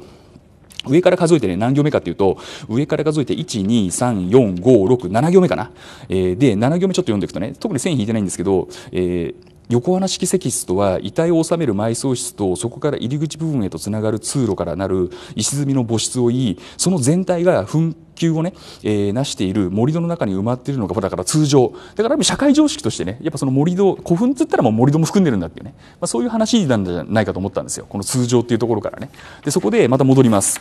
上から数えてね、何行目かっていうと、上から数えて、1、2、3、4、5、6、7行目かな。えー、で、7行目ちょっと読んでいくとね、特に線引いてないんですけど、えー横穴式石室とは遺体を収める埋葬室とそこから入り口部分へとつながる通路からなる石積みの母室を言いその全体が噴球をね、えー、なしている盛土の中に埋まっているのがだから通常だから社会常識としてねやっぱその盛土古墳っつったらもう盛土も含んでるんだっていうね、まあ、そういう話なんじゃないかと思ったんですよこの通常っていうところからねでそこでまた戻ります。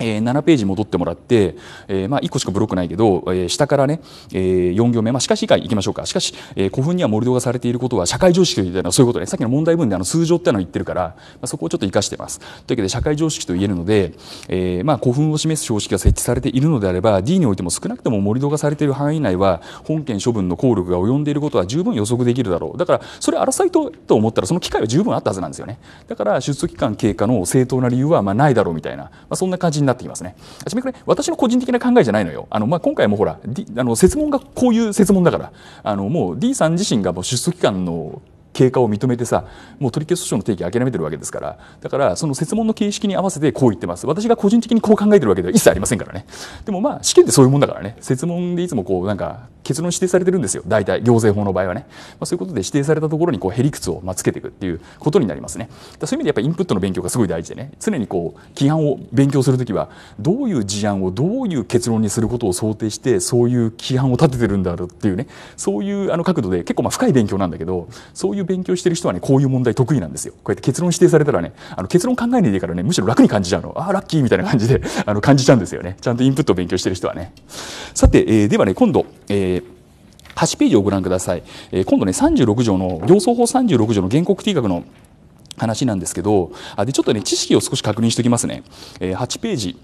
え7ページ戻ってもらって、えー、まあ1個しかブロックないけど、えー、下からね、えー、4行目、まあ、しかし以下行きましょうか。しかし、えー、古墳には盛り土がされていることは社会常識というのはそういうことね。さっきの問題文であの通常ってのを言ってるから、まあ、そこをちょっと生かしてます。というわけで社会常識と言えるので、えー、まあ古墳を示す標識が設置されているのであれば、D においても少なくとも盛り土がされている範囲内は、本件処分の効力が及んでいることは十分予測できるだろう。だから、それ争いとと思ったら、その機会は十分あったはずなんですよね。だから、出土期間経過の正当な理由はまあないだろうみたいな、まあ、そんな感じになってきますね。ちなみにこれ私の個人的な考えじゃないのよ。あのまあ今回もほら、D、あの設問がこういう設問だからあのもう D さん自身がもう出訴期間の経過を認めてさもう取り消し訴訟の定義諦めてるわけですからだからその設問の形式に合わせてこう言ってます私が個人的にこう考えてるわけでは一切ありませんからねでもまあ試験ってそういうもんだからね設問でいつもこうなんか結論指定されてるんですよ大体行政法の場合はね、まあ、そういうことで指定されたところにこうへりくつをまあつけていくっていうことになりますねそういう意味でやっぱりインプットの勉強がすごい大事でね常にこう規範を勉強するときはどういう事案をどういう結論にすることを想定してそういう規範を立ててるんだろうっていうねそういうあの角度で結構まあ深い勉強なんだけどそういう勉強してる人はねこういう問題得意なんですよこうやって結論指定されたらねあの結論考えないでいいからねむしろ楽に感じちゃうのああラッキーみたいな感じで [laughs] あの感じちゃうんですよねちゃんとインプットを勉強してる人はねさて、えー、ではね今度、えー8ページをご覧ください、えー、今度ね36条の行走法36条の原告定額の話なんですけどあでちょっとね知識を少し確認しておきますね、えー、8ページ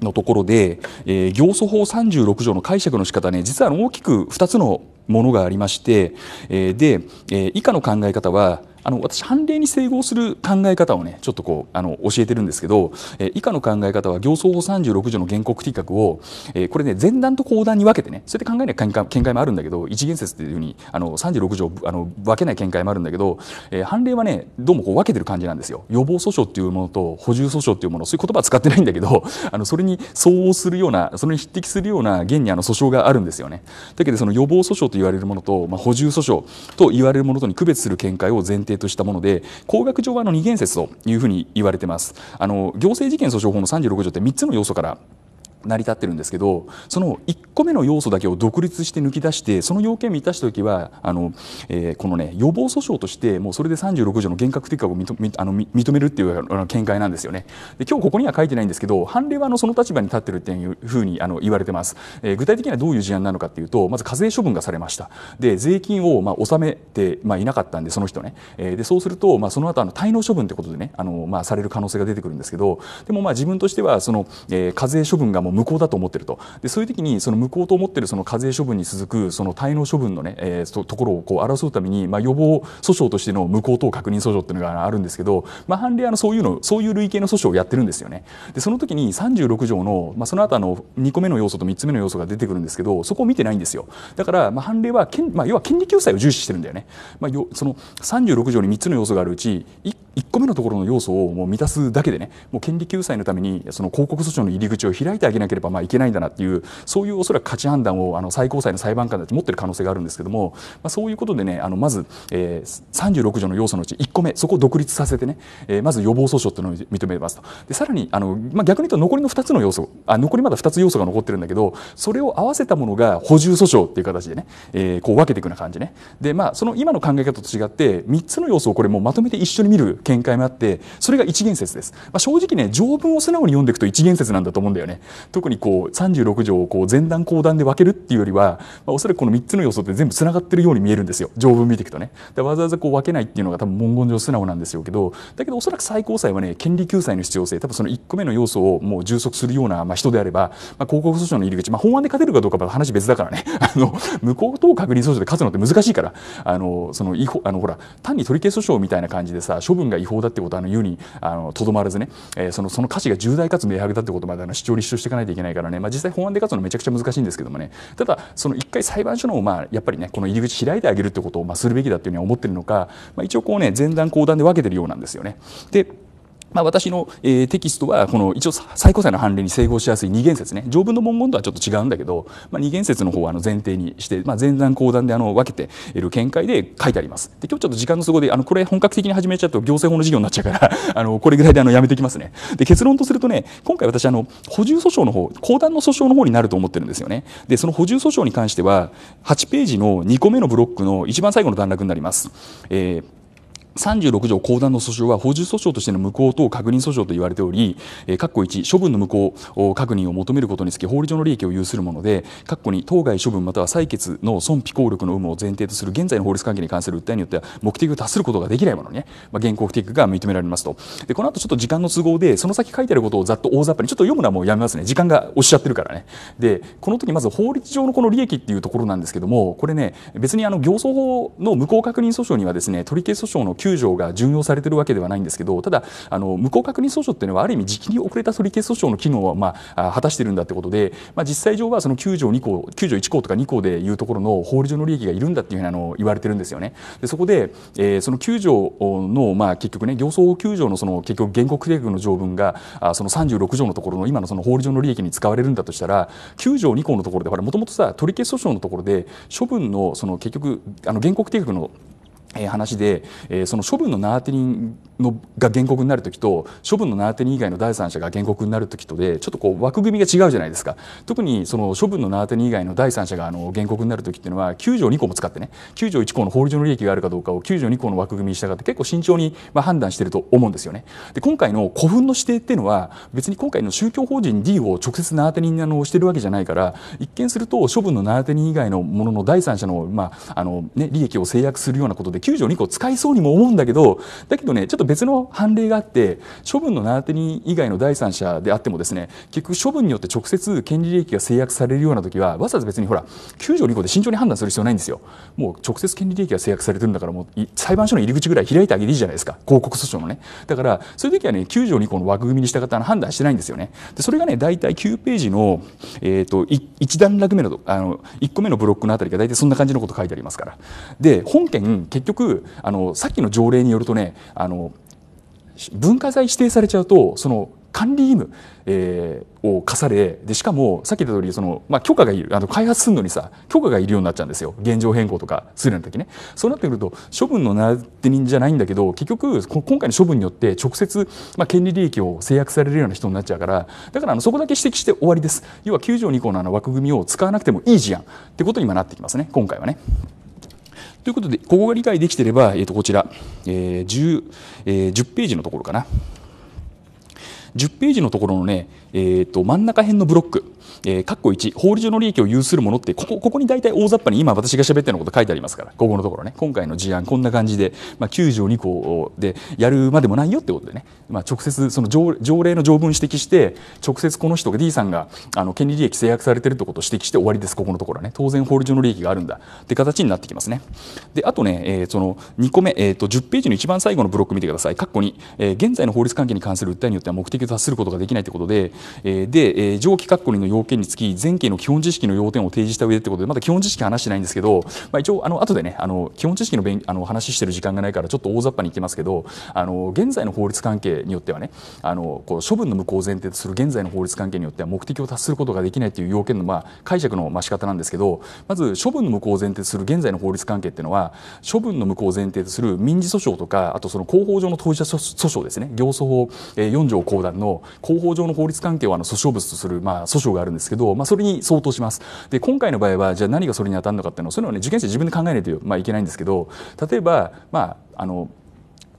のところで、えー、行政法36条の解釈の仕方ね実は大きく2つのものがありましてで以下の考え方はあの私判例に整合する考え方をねちょっとこうあの教えてるんですけど、えー、以下の考え方は行相法36条の原告的確を、えー、これね前段と後段に分けてねそうやって考えない見解見解もあるんだけど一元説っていうふうにあの36条あの分けない見解もあるんだけど、えー、判例はねどうもこう分けてる感じなんですよ。予防訴訟っていうものと補充訴訟っていうものそういう言葉は使ってないんだけど [laughs] あのそれに相応するようなそれに匹敵するような現にあの訴訟があるんですよね。だけどその予防訴訟と言われるものと、まあ、補充訴訟と言われるものとに区別する見解を前提定としたもので工学上はの二原説というふうに言われてますあの行政事件訴訟法の36条って3つの要素から成り立ってるんですけどその1個目の要素だけを独立して抜き出してその要件を満たした時はあの、えー、このね予防訴訟としてもうそれで36条の厳格適格を認あの認めるっていう見解なんですよねで今日ここには書いてないんですけど判例はあのその立場に立ってるっていうふうにあの言われてます、えー、具体的にはどういう事案なのかっていうとまず課税処分がされましたで税金をまあ納めて、まあ、いなかったんでその人ね、えー、でそうすると、まあ、その後あの滞納処分ってことでねあの、まあ、される可能性が出てくるんですけどでもまあ自分としてはその、えー、課税処分がもうの無効だと思ってるとでそういう時にその無効と思ってるその課税処分に続くその滞納処分のね、えー、ところをこう争うために、まあ、予防訴訟としての無効等確認訴訟っていうのがあるんですけど、まあ、判例あのそういうのそういう類型の訴訟をやってるんですよね。でその時に36条の、まあ、その後あの2個目の要素と3つ目の要素が出てくるんですけどそこを見てないんですよ。だからまあ判例は権、まあ、要は権利救済を重視してるんだよね。まあ、よその36条に3つの要素があるうち 1, 1個目のところの要素をもう満たすだけでねもう権利救済のためにその広告訴訟の入り口を開いてあげなければまあいけないんだなっていうそういうおそらく価値判断をあの最高裁の裁判官たち持ってる可能性があるんですけども、まあ、そういうことでねあのまず、えー、36条の要素のうち1個目そこを独立させてね、えー、まず予防訴訟というのを認めますとでさらにあの、まあ、逆に言うと残りの2つの要素あ残りまだ2つ要素が残ってるんだけどそれを合わせたものが補充訴訟っていう形でね、えー、こう分けていくような感じねでまあその今の考え方と違って3つの要素をこれもうまとめて一緒に見る見解もあってそれが一元説です、まあ、正直ね条文を素直に読んでいくと一元説なんだと思うんだよね特にこう36条をこう前段後段で分けるっていうよりは、まあ、おそらくこの3つの要素って全部つながってるように見えるんですよ条文見ていくとねでわざわざこう分けないっていうのが多分文言上素直なんですよけどだけどおそらく最高裁はね権利救済の必要性多分その1個目の要素をもう充足するような、まあ、人であれば、まあ、広告訴訟の入り口、まあ、法案で勝てるかどうかは話別だからね [laughs] あの無効等確認訴訟で勝つのって難しいからあのその違法あのほら単に取り消し訴訟みたいな感じでさ処分が違法だってことはあの言うにとどまらずね、えー、そのその価値が重大かつ明白だってことまであの主張立証していかないないといけないからね、まあ、実際法案で勝つのめちゃくちゃ難しいんですけどもねただその一回裁判所のまあやっぱりねこの入り口開いてあげるってことをまあするべきだっていうふうに思ってるのか、まあ、一応こうね前段後段で分けてるようなんですよね。でまあ、私の、えー、テキストはこの一応最高裁の判例に整合しやすい二元説ね条文の文言とはちょっと違うんだけど、まあ、二元説の方はあの前提にして、まあ、前段後段であの分けている見解で書いてありますで今日ちょっと時間の都合であのこれ本格的に始めちゃうと行政法の授業になっちゃうから [laughs] あのこれぐらいであのやめてきますねで結論とするとね今回私あの補充訴訟の方後段の訴訟の方になると思ってるんですよねでその補充訴訟に関しては8ページの2個目のブロックの一番最後の段落になります、えー36条公団の訴訟は法人訴訟としての無効等確認訴訟と言われており、えー、括弧1、処分の無効確認を求めることにつき法律上の利益を有するもので、括弧2、当該処分または採決の損否効力の有無を前提とする現在の法律関係に関する訴えによっては目的を達することができないものにね、まあ、現行不適が認められますと。で、この後ちょっと時間の都合で、その先書いてあることをざっと大雑把に、ちょっと読むのはもうやめますね。時間がおっしゃってるからね。で、この時まず法律上のこの利益っていうところなんですけども、これね、別にあの行走法の無効確認訴訟にはですね、取り消し訴訟の9 9条が順用されているわけではないんですけどただあの無効確認訴訟っていうのはある意味時期に遅れた取り消し訴訟の機能は、まあ、果たしているんだってことで、まあ、実際上はその9条2項9条1項とか2項でいうところの法律上の利益がいるんだっていうふうにあの言われてるんですよね。でそこで、えー、その9条の、まあ、結局ね行走9条のその結局原告定額の条文があその36条のところの今のその法律上の利益に使われるんだとしたら9条2項のところでほらもともとさ取り消し訴訟のところで処分のその結局あの原告定額の話で、えー、その処分の縄手にのが原告になる時と処分の縄てに以外の第三者が原告になる時とでちょっとこう枠組みが違うじゃないですか特にその処分の縄てに以外の第三者があの原告になる時っていうのは9条2項も使ってね9条1項の法律上の利益があるかどうかを9条2項の枠組みに従って結構慎重にまあ判断してると思うんですよね。で今回の古墳の指定っていうのは別に今回の宗教法人 D を直接縄手にあのしてるわけじゃないから一見すると処分の縄てに以外のものの第三者の,、まああのね、利益を制約するようなことで92項使いそうにも思うんだけどだけどねちょっと別の判例があって処分の名当人以外の第三者であってもですね結局処分によって直接権利利益が制約されるような時はわざわざ別にほら9条2項で慎重に判断する必要ないんですよもう直接権利利益が制約されてるんだからもう裁判所の入り口ぐらい開いてあげていいじゃないですか広告訴訟のねだからそういう時はね9条2項の枠組みに従って判断してないんですよねでそれがね大体9ページの、えーと、と1段落目のあの1個目のブロックのあたりが大体そんな感じのこと書いてありますからで本件結局局あのさっきの条例によるとねあの文化財指定されちゃうとその管理義務、えー、を課されでしかもさっき言った通りその、まあ、許可がいるあの開発するのにさ許可がいるようになっちゃうんですよ現状変更とかするの時ねそうなってくると処分の名手人じゃないんだけど結局今回の処分によって直接、まあ、権利利益を制約されるような人になっちゃうからだからあのそこだけ指摘して終わりです要は9条2項のあの枠組みを使わなくてもいい事案ってことに今なってきますね今回はね。ということで、ここが理解できていれば、えー、とこちら、えー 10, えー、10ページのところかな。10ページのところのね、えー、と真ん中辺のブロックえー、括弧1、法律上の利益を有するものって、ここここに大体大雑把に今私が喋ってるのこと書いてありますから、ここのところね、今回の事案、こんな感じで、まあ、9条2項でやるまでもないよってことでね、まあ、直接、その条条例の条文指摘して、直接この人が D さんがあの権利利益制約されてるってことを指摘して終わりです、ここのところはね、当然法律上の利益があるんだって形になってきますね。で、あとね、えー、その2個目、えーと、10ページの一番最後のブロック見てください、括弧2、えー、現在の法律関係に関する訴えによっては目的を達することができないということで、えー、で、えー、上記括弧2の要条件につき前期の基本知識の要点を提示した上でってことでまだ基本知識話してないんですけど、まあ、一応あの後でねあの基本知識の勉あの話してる時間がないからちょっと大雑把にいきますけどあの現在の法律関係によってはねあのこう処分の無効を前提とする現在の法律関係によっては目的を達することができないという要件のまあ解釈のまあ仕方なんですけどまず処分の無効を前提とする現在の法律関係っていうのは処分の無効を前提とする民事訴訟とかあとその広報上の当事者訴訟ですね行訴法4条公団の広報上の法律関係をあの訴訟物とするまあ訴訟があるるんですけど、まあ、それに相当しますで今回の場合はじゃあ何がそれに当たるのかっていうのはそういうのね受験生自分で考えないと、まあ、いけないんですけど例えばまああの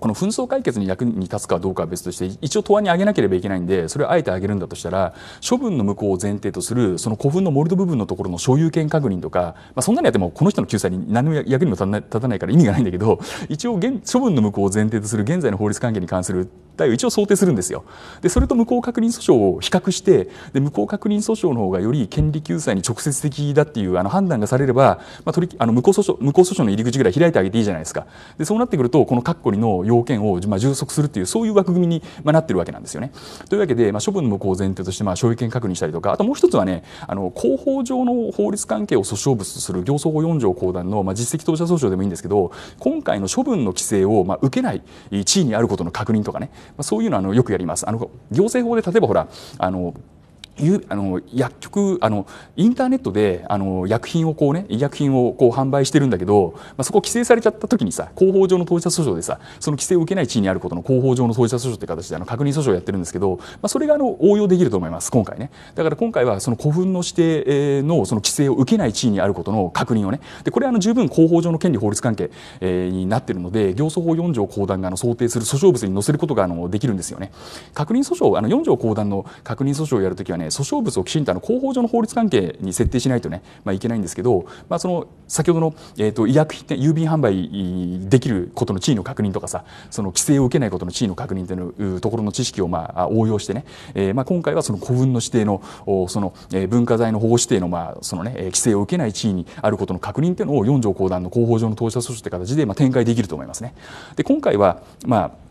この紛争解決に役に立つかどうかは別として一応答案に挙げなければいけないんでそれをあえて挙げるんだとしたら処分の無効を前提とするその古墳の盛土部分のところの所有権確認とか、まあ、そんなにやってもこの人の救済に何の役にも立たないから意味がないんだけど一応現処分の無効を前提とする現在の法律関係に関する対応一応想定するんですよ。でそれと無効確認訴訟を比較してで無効確認訴訟の方がより権利救済に直接的だっていうあの判断がされれば、まあ、取りあの無効訴訟無効訴訟の入り口ぐらい開いてあげていいじゃないですか。でそうなってくるとこの括弧の要件を、まあ、充足するっていうそういう枠組みに、まあ、なってるわけなんですよね。というわけで、まあ、処分の無効前提として、まあ、所有権確認したりとかあともう1つはねあの広報上の法律関係を訴訟物とする行政法4条公団の、まあ、実績当社訴訟でもいいんですけど今回の処分の規制を、まあ、受けない地位にあることの確認とかね、まあ、そういうのはあのよくやります。あの行政法で例えばほらあのあの薬局あのインターネットであの薬品をこうね医薬品をこう販売してるんだけど、まあ、そこ規制されちゃった時にさ広報上の当事者訴訟でさその規制を受けない地位にあることの広報上の当事者訴訟って形であの確認訴訟をやってるんですけど、まあ、それがあの応用できると思います今回ねだから今回はその古墳の指定のその規制を受けない地位にあることの確認をねでこれはあの十分広報上の権利法律関係、えになってるので行訴法4条公団があの想定する訴訟物に載せることがあのできるんですよね確認訴訟あの4条公団の確認訴訟をやるときはね訴訟物をきちんとあの広報上の法律関係に設定しないとね、まあ、いけないんですけど、まあ、その先ほどの、えーと、医薬品郵便販売できることの地位の確認とかさその規制を受けないことの地位の確認というところの知識をまあ応用してね、えー、まあ今回はその古墳の指定のその文化財の保護指定のまあそのね規制を受けない地位にあることの確認というのを4条公団の広報上の当社訴訟という形でまあ展開できると思いますね。で今回はまあ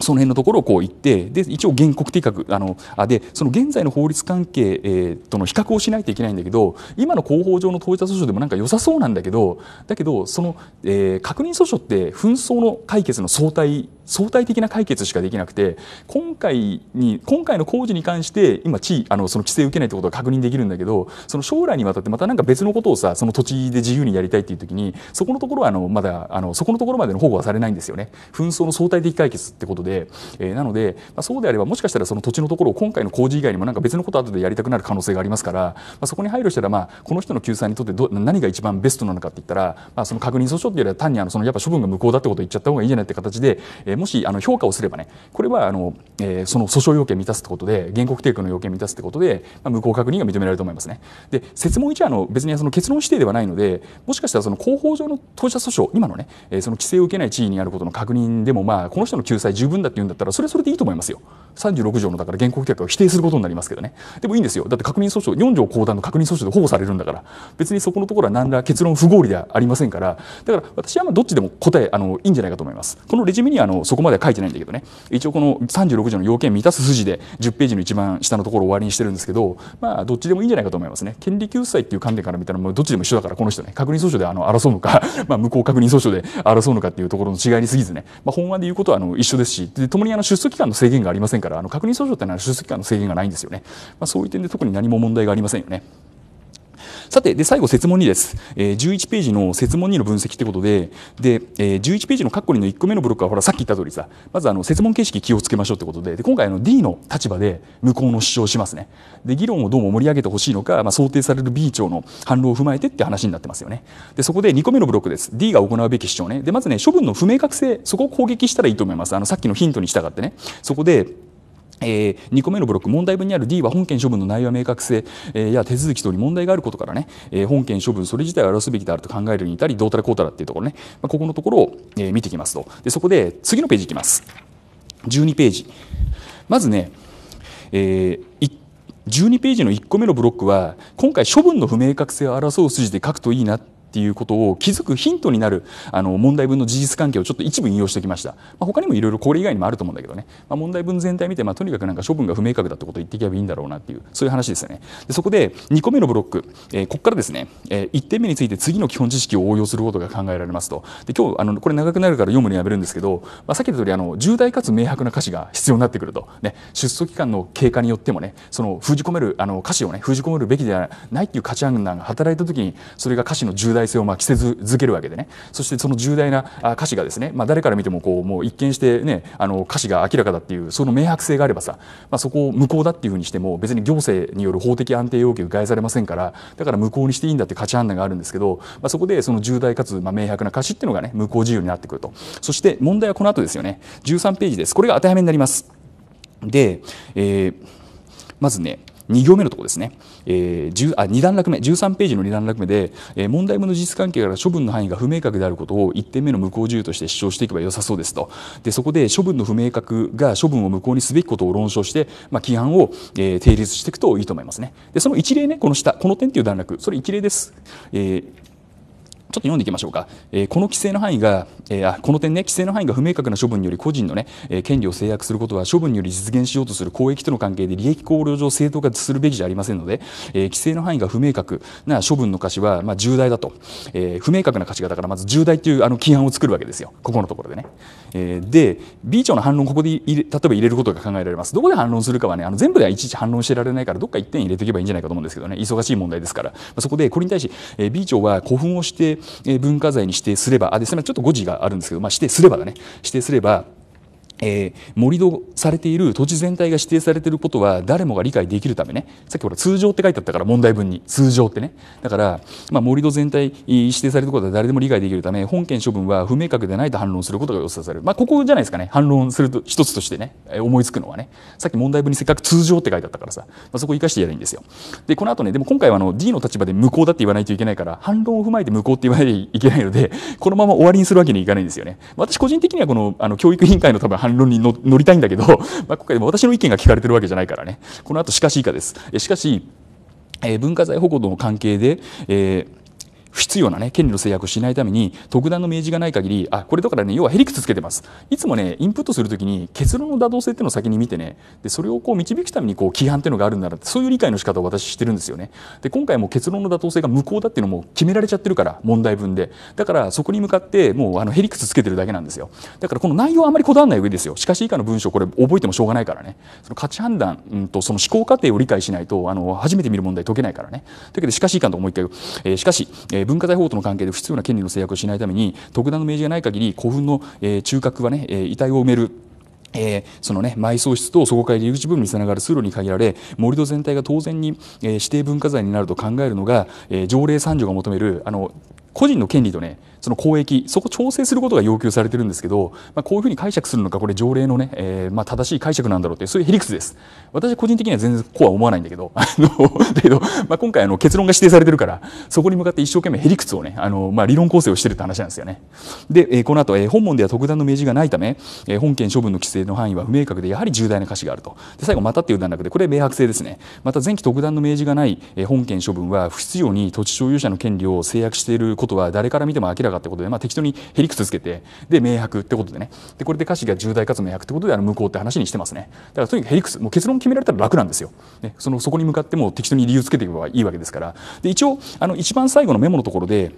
その辺のところをこう言ってで一応原告的確あのあでその現在の法律関係、えー、との比較をしないといけないんだけど今の広報上の統一訴訟でもなんか良さそうなんだけどだけどその、えー、確認訴訟って紛争の解決の相対相対的な解決しかできなくて今回に今回の工事に関して今地あのその規制を受けないということが確認できるんだけどその将来にわたってまたか別のことをさその土地で自由にやりたいっていう時にそこのところはあのまだあのそこのところまでの保護はされないんですよね紛争の相対的解決ってことで、えー、なので、まあ、そうであればもしかしたらその土地のところを今回の工事以外にもか別のことを後でやりたくなる可能性がありますから、まあ、そこに配慮したら、まあ、この人の救済にとってど何が一番ベストなのかって言ったら、まあ、その確認訴訟っていうよりは単にあのそのやっぱ処分が無効だってことを言っちゃった方がいいじゃないって形で、えーもしあの評価をすればねこれはあの、えその訴訟要件満たすってことで原告提供の要件満たすってことで、まあ、無効確認が認められると思いますね。で説問1はあの別にその結論指定ではないのでもしかしたらその広報上の当事者訴訟今のね、えその規制を受けない地位にあることの確認でもまあこの人の救済十分だって言うんだったらそれはそれでいいと思いますよ。36条のだから原告結果を否定することになりますけどね。でもいいんですよ。だって確認訴訟、4条公団の確認訴訟で保護されるんだから、別にそこのところは何ら結論不合理ではありませんから、だから私はまあどっちでも答え、あの、いいんじゃないかと思います。このレジュメにあの、そこまでは書いてないんだけどね一応この36条の要件満たす筋で10ページの一番下のところを終わりにしてるんですけどまあどっちでもいいんじゃないかと思いますね権利救済っていう観点から見たらもうどっちでも一緒だからこの人ね確認訴訟であの争うのか [laughs] まあ無効確認訴訟で争うのかっていうところの違いに過ぎずね、まあ、本案で言うことはあの一緒ですしで共にあの出訴期間の制限がありませんからあの確認訴訟ってのは出席期間の制限がないんですよね、まあ、そういう点で特に何も問題がありませんよね。さて、で最後、設問2です、えー。11ページの設問2の分析ってことで、でえー、11ページの括弧2の1個目のブロックは、ほら、さっき言った通りさ、まずあの設問形式気をつけましょうってことで、で今回あの D の立場で向こうの主張しますね。で、議論をどうも盛り上げてほしいのか、まあ、想定される B 長の反論を踏まえてって話になってますよね。で、そこで2個目のブロックです。D が行うべき主張ね。で、まずね、処分の不明確性、そこを攻撃したらいいと思います。あの、さっきのヒントに従ってね。そこで、えー、2個目のブロック問題文にある D は本件処分の内容や明確性、えー、や手続き等に問題があることからね、えー、本件処分それ自体を表すべきであると考えるに至りどうたらこうたらっていうところね、まあ、ここのところを、えー、見ていきますとでそこで次のページいきます12ページまずね、えー、12ページの1個目のブロックは今回処分の不明確性を争う筋で書くといいなっっていうことを気づくヒントになるあの問題文の事実関係をちょっと一部引用してきました、まあ、他にもいろいろこれ以外にもあると思うんだけどね、まあ、問題文全体見て、まあ、とにかくなんか処分が不明確だってことを言っていけばいいんだろうなっていうそういう話ですよねでそこで2個目のブロック、えー、ここからですね、えー、1点目について次の基本知識を応用することが考えられますとで今日あのこれ長くなるから読むのやめるんですけど、まあ、さっき言った通りあの重大かつ明白な歌詞が必要になってくると、ね、出訴期間の経過によってもねその封じ込めるあの歌詞をね封じ込めるべきではないっていう価値判断が働いた時にそれが歌詞の重大体性をまあ着せ続けるわけでねそしてその重大な歌詞がですね、まあ、誰から見てもこうもう一見してねあの歌詞が明らかだっていうその明白性があればさ、まあ、そこを無効だっていうふうにしても別に行政による法的安定要求が害されませんからだから無効にしていいんだって価値判断があるんですけど、まあ、そこでその重大かつまあ明白な歌詞っていうのがね無効事由になってくるとそして問題はこの後ですよね13ページですこれが当てはめになりますで、えー、まずね2行目のところですねえー、あ2段落目13ページの2段落目で、えー、問題文の事実関係から処分の範囲が不明確であることを1点目の無効事由として主張していけばよさそうですとでそこで処分の不明確が処分を無効にすべきことを論証して、まあ、規範を、えー、定立していくといいと思いますねでその一例ねこの下この点という段落それ一例です、えーちょっと読んでいきましょうか、えー、この規制の範囲が、えー、この点ね規制の範囲が不明確な処分により個人のね、えー、権利を制約することは処分により実現しようとする公益との関係で利益考慮上正当化するべきじゃありませんので、え規制の範囲が不明確な処分の価値は、まあ、重大だと、え不明確な価値がだからまず重大というあの規範を作るわけですよここのところでね、えで B 長の反論ここで入れ例えば入れることが考えられますどこで反論するかはねあの全部ではいちいち反論してられないからどっか1点入れておけばいいんじゃないかと思うんですけどね忙しい問題ですから、まあ、そこでこれに対し、え B 長は古墳をして文化財に指定すれば、あ、ですみません、ちょっと誤字があるんですけど、まあ、指定すればだね、指定すれば、えー、盛り土されている土地全体が指定されていることは誰もが理解できるためねさっきほら通常って書いてあったから問題文に通常ってねだから、まあ、盛り土全体指定されていることは誰でも理解できるため本件処分は不明確でないと反論することが予想される、まあ、ここじゃないですかね反論すると一つとしてね思いつくのはねさっき問題文にせっかく通常って書いてあったからさ、まあ、そこ生かしてやればいんですよでこの後ねでも今回はあの D の立場で無効だって言わないといけないから反論を踏まえて無効って言わないといけないのでこのまま終わりにするわけにはいかないんですよね私個人的にはこのあの教育委員会の多分反論に乗りたいんだけど、まあ、今回でも私の意見が聞かれてるわけじゃないからねこの後しかし以下です。しかし、え文化財保護との関係で、えー不必要な、ね、権利の制約をしないために特段の明示がない限りあこれだからね要はへりくつつけてますいつもねインプットする時に結論の妥当性っていうのを先に見てねでそれをこう導くためにこう規範っていうのがあるんだなってそういう理解の仕方を私してるんですよねで今回も結論の妥当性が無効だっていうのも決められちゃってるから問題文でだからそこに向かってもうあのへりくつつけてるだけなんですよだからこの内容はあまりこだわらない上ですよしかし以下の文章これ覚えてもしょうがないからねその価値判断、うんと、その思考過程を理解しないとあの初めて見る問題解けないからねだけどしかし以下のともう一回、えー、しかし、えーえ文化財法との関係で不必要な権利の制約をしないために特段の明示がない限り古墳の、え中核はね、え遺体を埋めるえー、そのね埋葬室とそこから入り口部分につながる通路に限られ盛り土全体が当然に、えー、指定文化財になると考えるのが、えー、条例三条が求めるあの個人の権利とねその公益そこ調整することが要求されてるんですけど、まあ、こういうふうに解釈するのかこれ条例のね、えー、まあ正しい解釈なんだろうっていうそういうへ理屈です私個人的には全然こうは思わないんだけど [laughs] あのだけど、まあ、今回あの結論が指定されてるからそこに向かって一生懸命へ理屈をねあの、まあ、理論構成をしてるって話なんですよねで、えー、この後、えー、本門では特段の明示がないため、えー、本件処分の規制の範囲は不明確でやはり重大な瑕疵があるとで最後またっていう段落でこれ明白性ですねまた前期特段の明示がない、えー、本件処分は不必要に土地所有者の権利を制約していることは誰から見ても明らかかってことで、まあ、適当にへりくつつけてで明白ってことでねでこれで歌詞が重大かつ明白ってことであの無効って話にしてますねだからとにかくへりくつもう結論決められたら楽なんですよ、ね、そのそこに向かっても適当に理由つけていけばいいわけですからで一応あの一番最後のメモのところで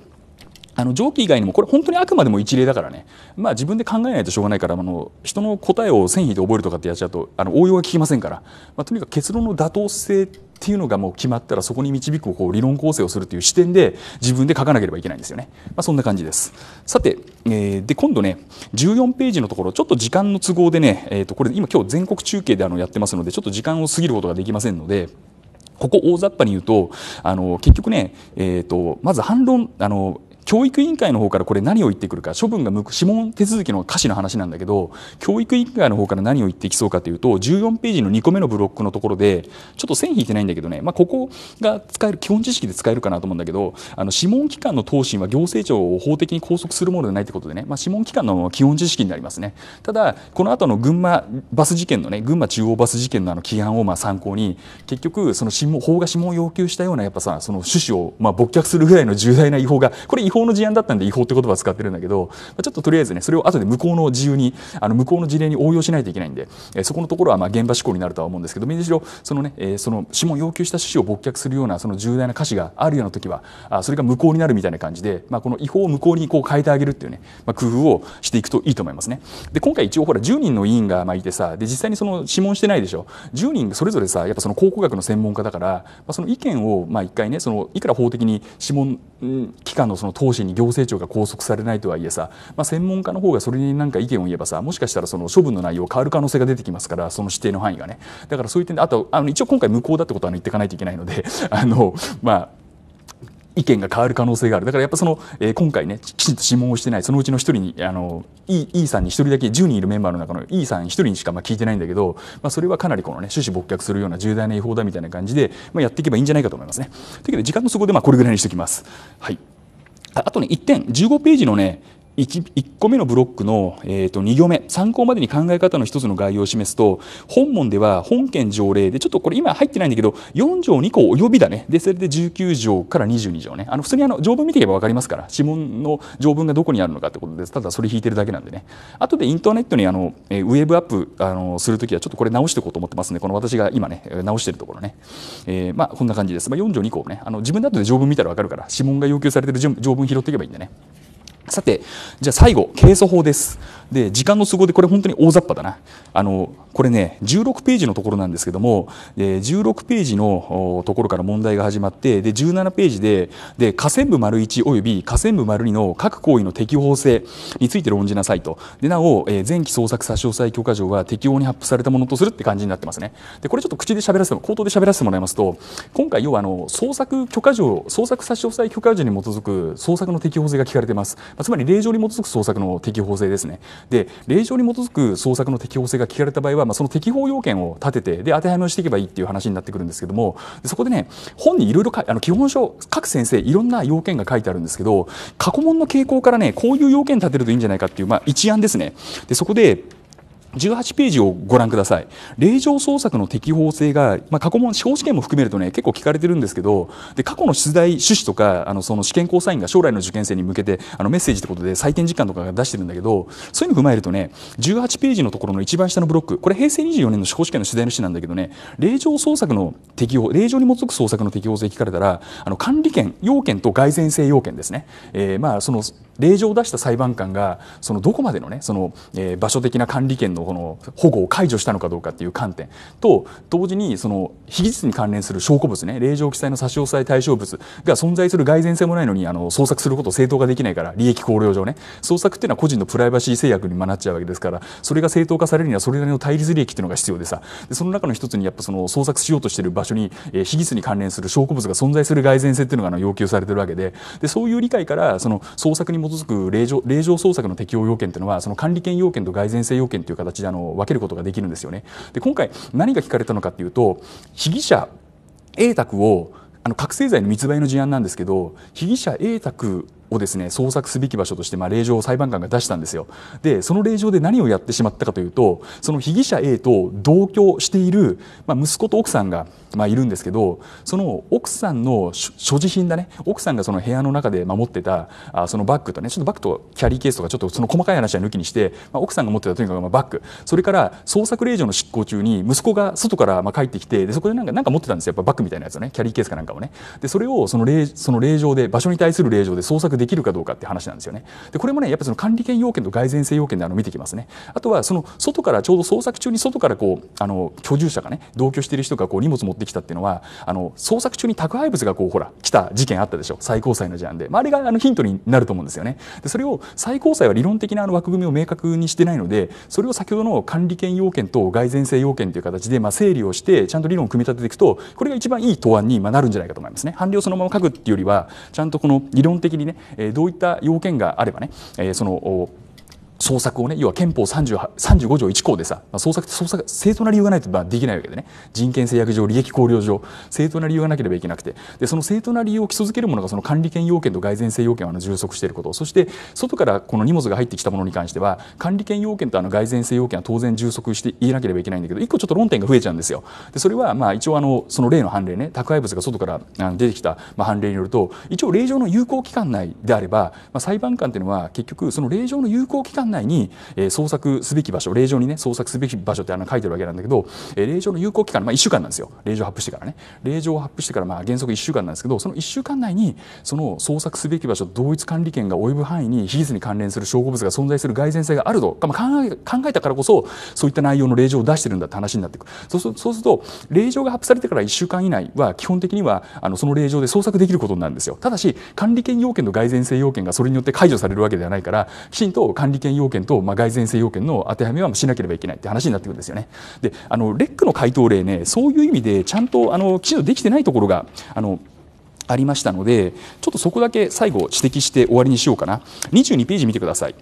あの上記以外にもこれ本当にあくまでも一例だからね、まあ、自分で考えないとしょうがないからあの人の答えを線引いて覚えるとかってやっちゃうとあの応用が効きませんから、まあ、とにかく結論の妥当性っていうのがもう決まったらそこに導くこう理論構成をするという視点で自分で書かなければいけないんですよね、まあ、そんな感じですさて、えー、で今度ね14ページのところちょっと時間の都合でね、えー、とこれ今今日全国中継であのやってますのでちょっと時間を過ぎることができませんのでここ大雑把に言うとあの結局ね、えーと、とまず反論あの教育委員会の方からこれ何を言ってくるか処分が指紋手続きの歌詞の話なんだけど教育委員会の方から何を言ってきそうかというと14ページの2個目のブロックのところでちょっと線引いてないんだけどね、まあ、ここが使える基本知識で使えるかなと思うんだけどあの諮問機関の答申は行政庁を法的に拘束するものでないということでね、まあ、諮問機関の基本知識になりますねただこの後の群馬バス事件のね群馬中央バス事件のあの規案をまあ参考に結局その法が諮問を要求したようなやっぱさその趣旨をまあ勃却するぐらいの重大な違法がこれ違法法の事案だったんで違法って言葉を使ってるんだけどちょっととりあえずねそれを後で向こうの自由にあの向こうの事例に応用しないといけないんで、えそこのところはまあ現場志向になるとは思うんですけどいずれしろそのね、えその指紋要求した趣旨を勃却するようなその重大な瑕疵があるような時はあそれが無効になるみたいな感じで、まあ、この違法を無効にこう変えてあげるっていうね、まあ、工夫をしていくといいと思いますね。で今回一応ほら10人の委員がまあいてさで実際にその指紋してないでしょ10人それぞれさやっぱその考古学の専門家だから、まあ、その意見をまあ一回ねそのいくら法的に指紋機関のその方針に行政庁が拘束されないとはいえさ、まあ、専門家の方がそれに何か意見を言えばさもしかしたらその処分の内容変わる可能性が出てきますからその指定の範囲がねだからそういう点であとあの一応今回無効だってことは、言っていかないといけないので [laughs] あのまあ意見が変わる可能性があるだからやっぱその、えー、今回ねきちんと諮問をしてないそのうちの1人にあの E, e さんに1人だけ10人いるメンバーの中の E さん1人にしかま聞いてないんだけど、まあ、それはかなりこのね趣旨勃却するような重大な違法だみたいな感じで、まあ、やっていけばいいんじゃないかと思いますね。というわけで時間のそでまあこれぐらいにしておきます。はいあとね、1点、15ページのね、1, 1, 個目のブロックの、えー、と2行目参考までに考え方の1つの概要を示すと本文では本件条例でちょっとこれ今入ってないんだけど4条2項及びだねでそれで19条から22条ねあの普通にあの条文見ていけば分かりますから指紋の条文がどこにあるのかってことですただそれ引いてるだけなんでね後でインターネットにあの、えウェブアップあのするときはちょっとこれ直していこうと思ってますんでこの私が今ね直してるところね、えー、まあこんな感じです、まあ、4条2項ねあの自分だとで条文見たら分かるから指紋が要求されてる条文拾っていけばいいんでねさて、じゃあ最後、ケ係訴法です。で時間の都合でこれ本当に大雑把だなあのこれね16ページのところなんですけども、え16ページのところから問題が始まってで17ページでで河川部丸1および河川部丸2の各行為の適法性について論じなさいとでなお、え前期捜索差し押さえ許可状は適法に発布されたものとするって感じになってますねでこれちょっと口で喋らせても口頭で喋らせてもらいますと今回要はあの捜索許可状捜索差し押さえ許可状に基づく捜索の適法性が聞かれてます、まあ、つまり令状に基づく捜索の適法性ですねで令状に基づく捜索の適法性が聞かれた場合は、まあ、その適法要件を立ててで当てはめをしていけばいいっていう話になってくるんですけどもそこでね本にいろいろ基本書各先生いろんな要件が書いてあるんですけど過去問の傾向からねこういう要件立てるといいんじゃないかっていう、まあ、一案ですね。でそこで18ページをご覧ください。令状捜索の適法性が、まあ、過去問、司法試験も含めるとね、結構聞かれてるんですけど、で、過去の出題趣旨とか、あの、その試験交イ員が将来の受験生に向けて、あの、メッセージってことで採点時間とかが出してるんだけど、そういうのを踏まえるとね、18ページのところの一番下のブロック、これ平成24年の司法試験の取材の旨なんだけどね、令状捜索の適法、令状に基づく捜索の適法性聞かれたら、あの、管理権、要件と蓋然性要件ですね。えー、まあ、その、令状を出した裁判官がそのどこまでの,、ねそのえー、場所的な管理権のこの保護を解除したのかどうかという観点と同時にその非技術に関連する証拠物ね令状記載の差し押さえ対象物が存在する蓋然性もないのにあの捜索することを正当化できないから利益考慮上ね捜索っていうのは個人のプライバシー制約にまなっちゃうわけですからそれが正当化されるにはそれなりの対立利益っていうのが必要でさでその中の一つにやっぱその捜索しようとしている場所に、えー、非技術に関連する証拠物が存在する蓋然性っていうのがあの要求されてるわけででそういう理解からその捜索に基づく令状令状捜索の適用要件というのはその管理権要件と蓋然性要件という形であの分けることができるんですよね。で今回何が聞かれたのかというと被疑者 A 宅をあの覚醒剤の密売の事案なんですけど被疑者 A 宅をですね捜索すべき場所としてまあ令状を裁判官が出したんですよでその令状で何をやってしまったかというとその被疑者 A と同居している、まあ、息子と奥さんがまあいるんですけどその奥さんの所持品だね奥さんがその部屋の中で守ってたあそのバッグとねちょっとバッグとキャリーケースとかちょっとその細かい話は抜きにして、まあ、奥さんが持ってたとにかくまあバッグそれから捜索令状の執行中に息子が外からまあ帰ってきてでそこでなんかなんか持ってたんですよやっぱバッグみたいなやつをねキャリーケースかなんかをねでそれをその令その令状で場所に対する令状で捜索できるかどうかって話なんですよね。でこれもねやっぱその管理権要件と蓋然性要件であの見てきますね。あとはその外からちょうど捜索中に外からこうあの居住者がね同居している人がこう荷物持ってきたっていうのはあの捜索中に宅配物がこうほら来た事件あったでしょ最高裁の事案で、まあ、あれがあのヒントになると思うんですよね。でそれを最高裁は理論的なあの枠組みを明確にしてないのでそれを先ほどの管理権要件と蓋然性要件という形でまあ整理をしてちゃんと理論を組み立てていくとこれが一番いい答案にまあなるんじゃないかと思いますね。判例をそのまま書くっていうよりはちゃんとこの理論的にねえどういった要件があればね、えその捜索をね要は憲法35条1項でさ、まあ、捜索捜索正当な理由がないとまあできないわけでね人権制約上利益考慮上正当な理由がなければいけなくてでその正当な理由を基礎づけるものがその管理権要件と蓋然性要件を充足していることそして外からこの荷物が入ってきたものに関しては管理権要件とあの蓋然性要件は当然充足して言えなければいけないんだけど一個ちょっと論点が増えちゃうんですよ。でそれはまあ一応あのその例の判例ね宅配物が外から出てきたまあ判例によると一応令状の有効期間内であれば、まあ、裁判官というのは結局その令状の有効期間管内に、えー、捜索すべき場所令状にね捜索すべき場所ってあの書いてるわけなんだけど、えー、令状の有効期間、まあ、1週間なんですよ令状発布してからね令状を発布してからまあ原則1週間なんですけどその1週間内にその捜索すべき場所同一管理権が及ぶ範囲に事実に関連する証拠物が存在する蓋然性があると、まあ、考え考えたからこそそういった内容の令状を出してるんだって話になってくるそうそうすると令状が発布されてから1週間以内は基本的にはあのその令状で捜索できることになるんですよただし管理権要件と蓋然性要件がそれによって解除されるわけではないからきちんと管理権要件と、まあ、蓋然性要件の当てはめはしなければいけないって話になってくるんですよね。であのレックの回答例ねそういう意味でちゃんとあのきちんとできてないところがあのありましたのでちょっとそこだけ最後指摘して終わりにしようかな22ページ見てください。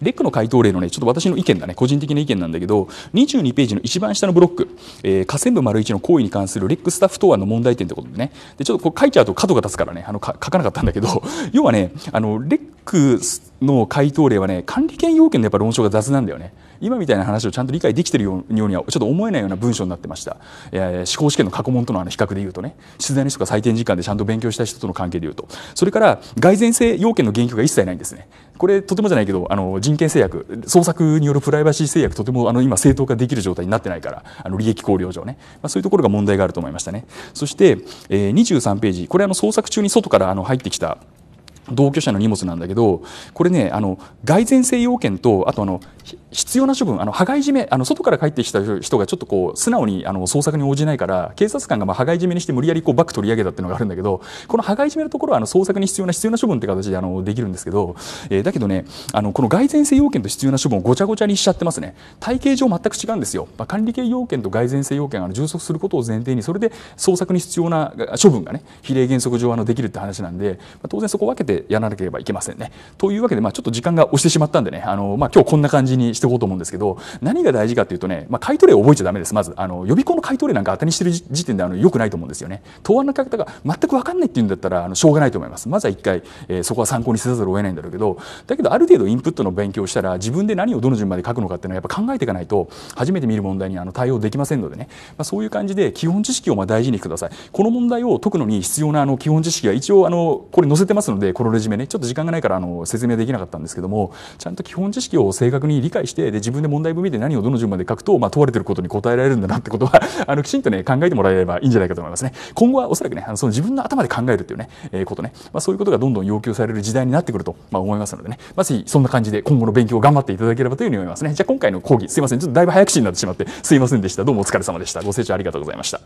レックの回答例のねちょっと私の意見だね個人的な意見なんだけど22ページの一番下のブロック、えー、河川部丸1の行為に関するレックスタッフ答案の問題点ってことでねでちょっとこう書いちゃうと角が立つからねあの書かなかったんだけど [laughs] 要はねあのレックの回答例はね管理権要件のやっぱ論証が雑なんだよね。今みたいな話をちゃんと理解できてるようにはちょっと思えないような文章になってました、えー、司法試験の過去問とのあの比較でいうとね出題の人が採点時間でちゃんと勉強した人との関係でいうとそれから蓋然性要件の言及が一切ないんですねこれとてもじゃないけどあの人権制約捜索によるプライバシー制約とてもあの今正当化できる状態になってないからあの利益考慮上ね、まあ、そういうところが問題があると思いましたねそして、えー、23ページこれあの捜索中に外からあの入ってきた同居者の荷物なんだけどこれねあの蓋然性要件とあとあの必要な処分あの羽交い締めあの外から帰ってきた人がちょっとこう素直にあの捜索に応じないから警察官がまあ羽交い締めにして無理やりこうバック取り上げたっていうのがあるんだけどこの羽交い締めのところはあの捜索に必要な必要な処分って形であのできるんですけど、えー、だけどねあのこの蓋然性要件と必要な処分をごちゃごちゃにしちゃってますね体系上全く違うんですよ、まあ、管理系要件と蓋然性要件あの充足することを前提にそれで捜索に必要な処分がね比例原則上あのできるって話なんで、まあ、当然そこ分けててやらなければいけませんね。というわけで、まあ、ちょっと時間が押してしまったんでね、あのまあ、今日こんな感じにしていこうと思うんですけど、何が大事かというとね、まあ、回答例を覚えちゃだめです、まずあの予備校の回答例なんか当たりにしてる時点であのよくないと思うんですよね。答案の書き方が全く分かんないっていうんだったらあのしょうがないと思います。まずは一回、えー、そこは参考にせざるを得ないんだろうけど、だけどある程度インプットの勉強をしたら、自分で何をどの順番で書くのかっていうのはやっぱ考えていかないと、初めて見る問題にあの対応できませんのでね、まあ、そういう感じで基本知識をまあ大事にください。この問題を解くのに必要なあの基本知識は一応あのこれ載せてますので、コロレジメねちょっと時間がないからあの説明できなかったんですけどもちゃんと基本知識を正確に理解してで自分で問題文見て何をどの順番で書くと、まあ、問われてることに答えられるんだなってことは [laughs] あのきちんとね考えてもらえればいいんじゃないかと思いますね今後はおそらくねあのその自分の頭で考えるっていうね、えー、ことね、まあ、そういうことがどんどん要求される時代になってくると、まあ、思いますのでねまあ、ぜひそんな感じで今後の勉強を頑張っていただければというふうに思いますねじゃあ今回の講義すいませんちょっとだいぶ早口になってしまってすいませんでしたどうもお疲れ様でしたご清聴ありがとうございました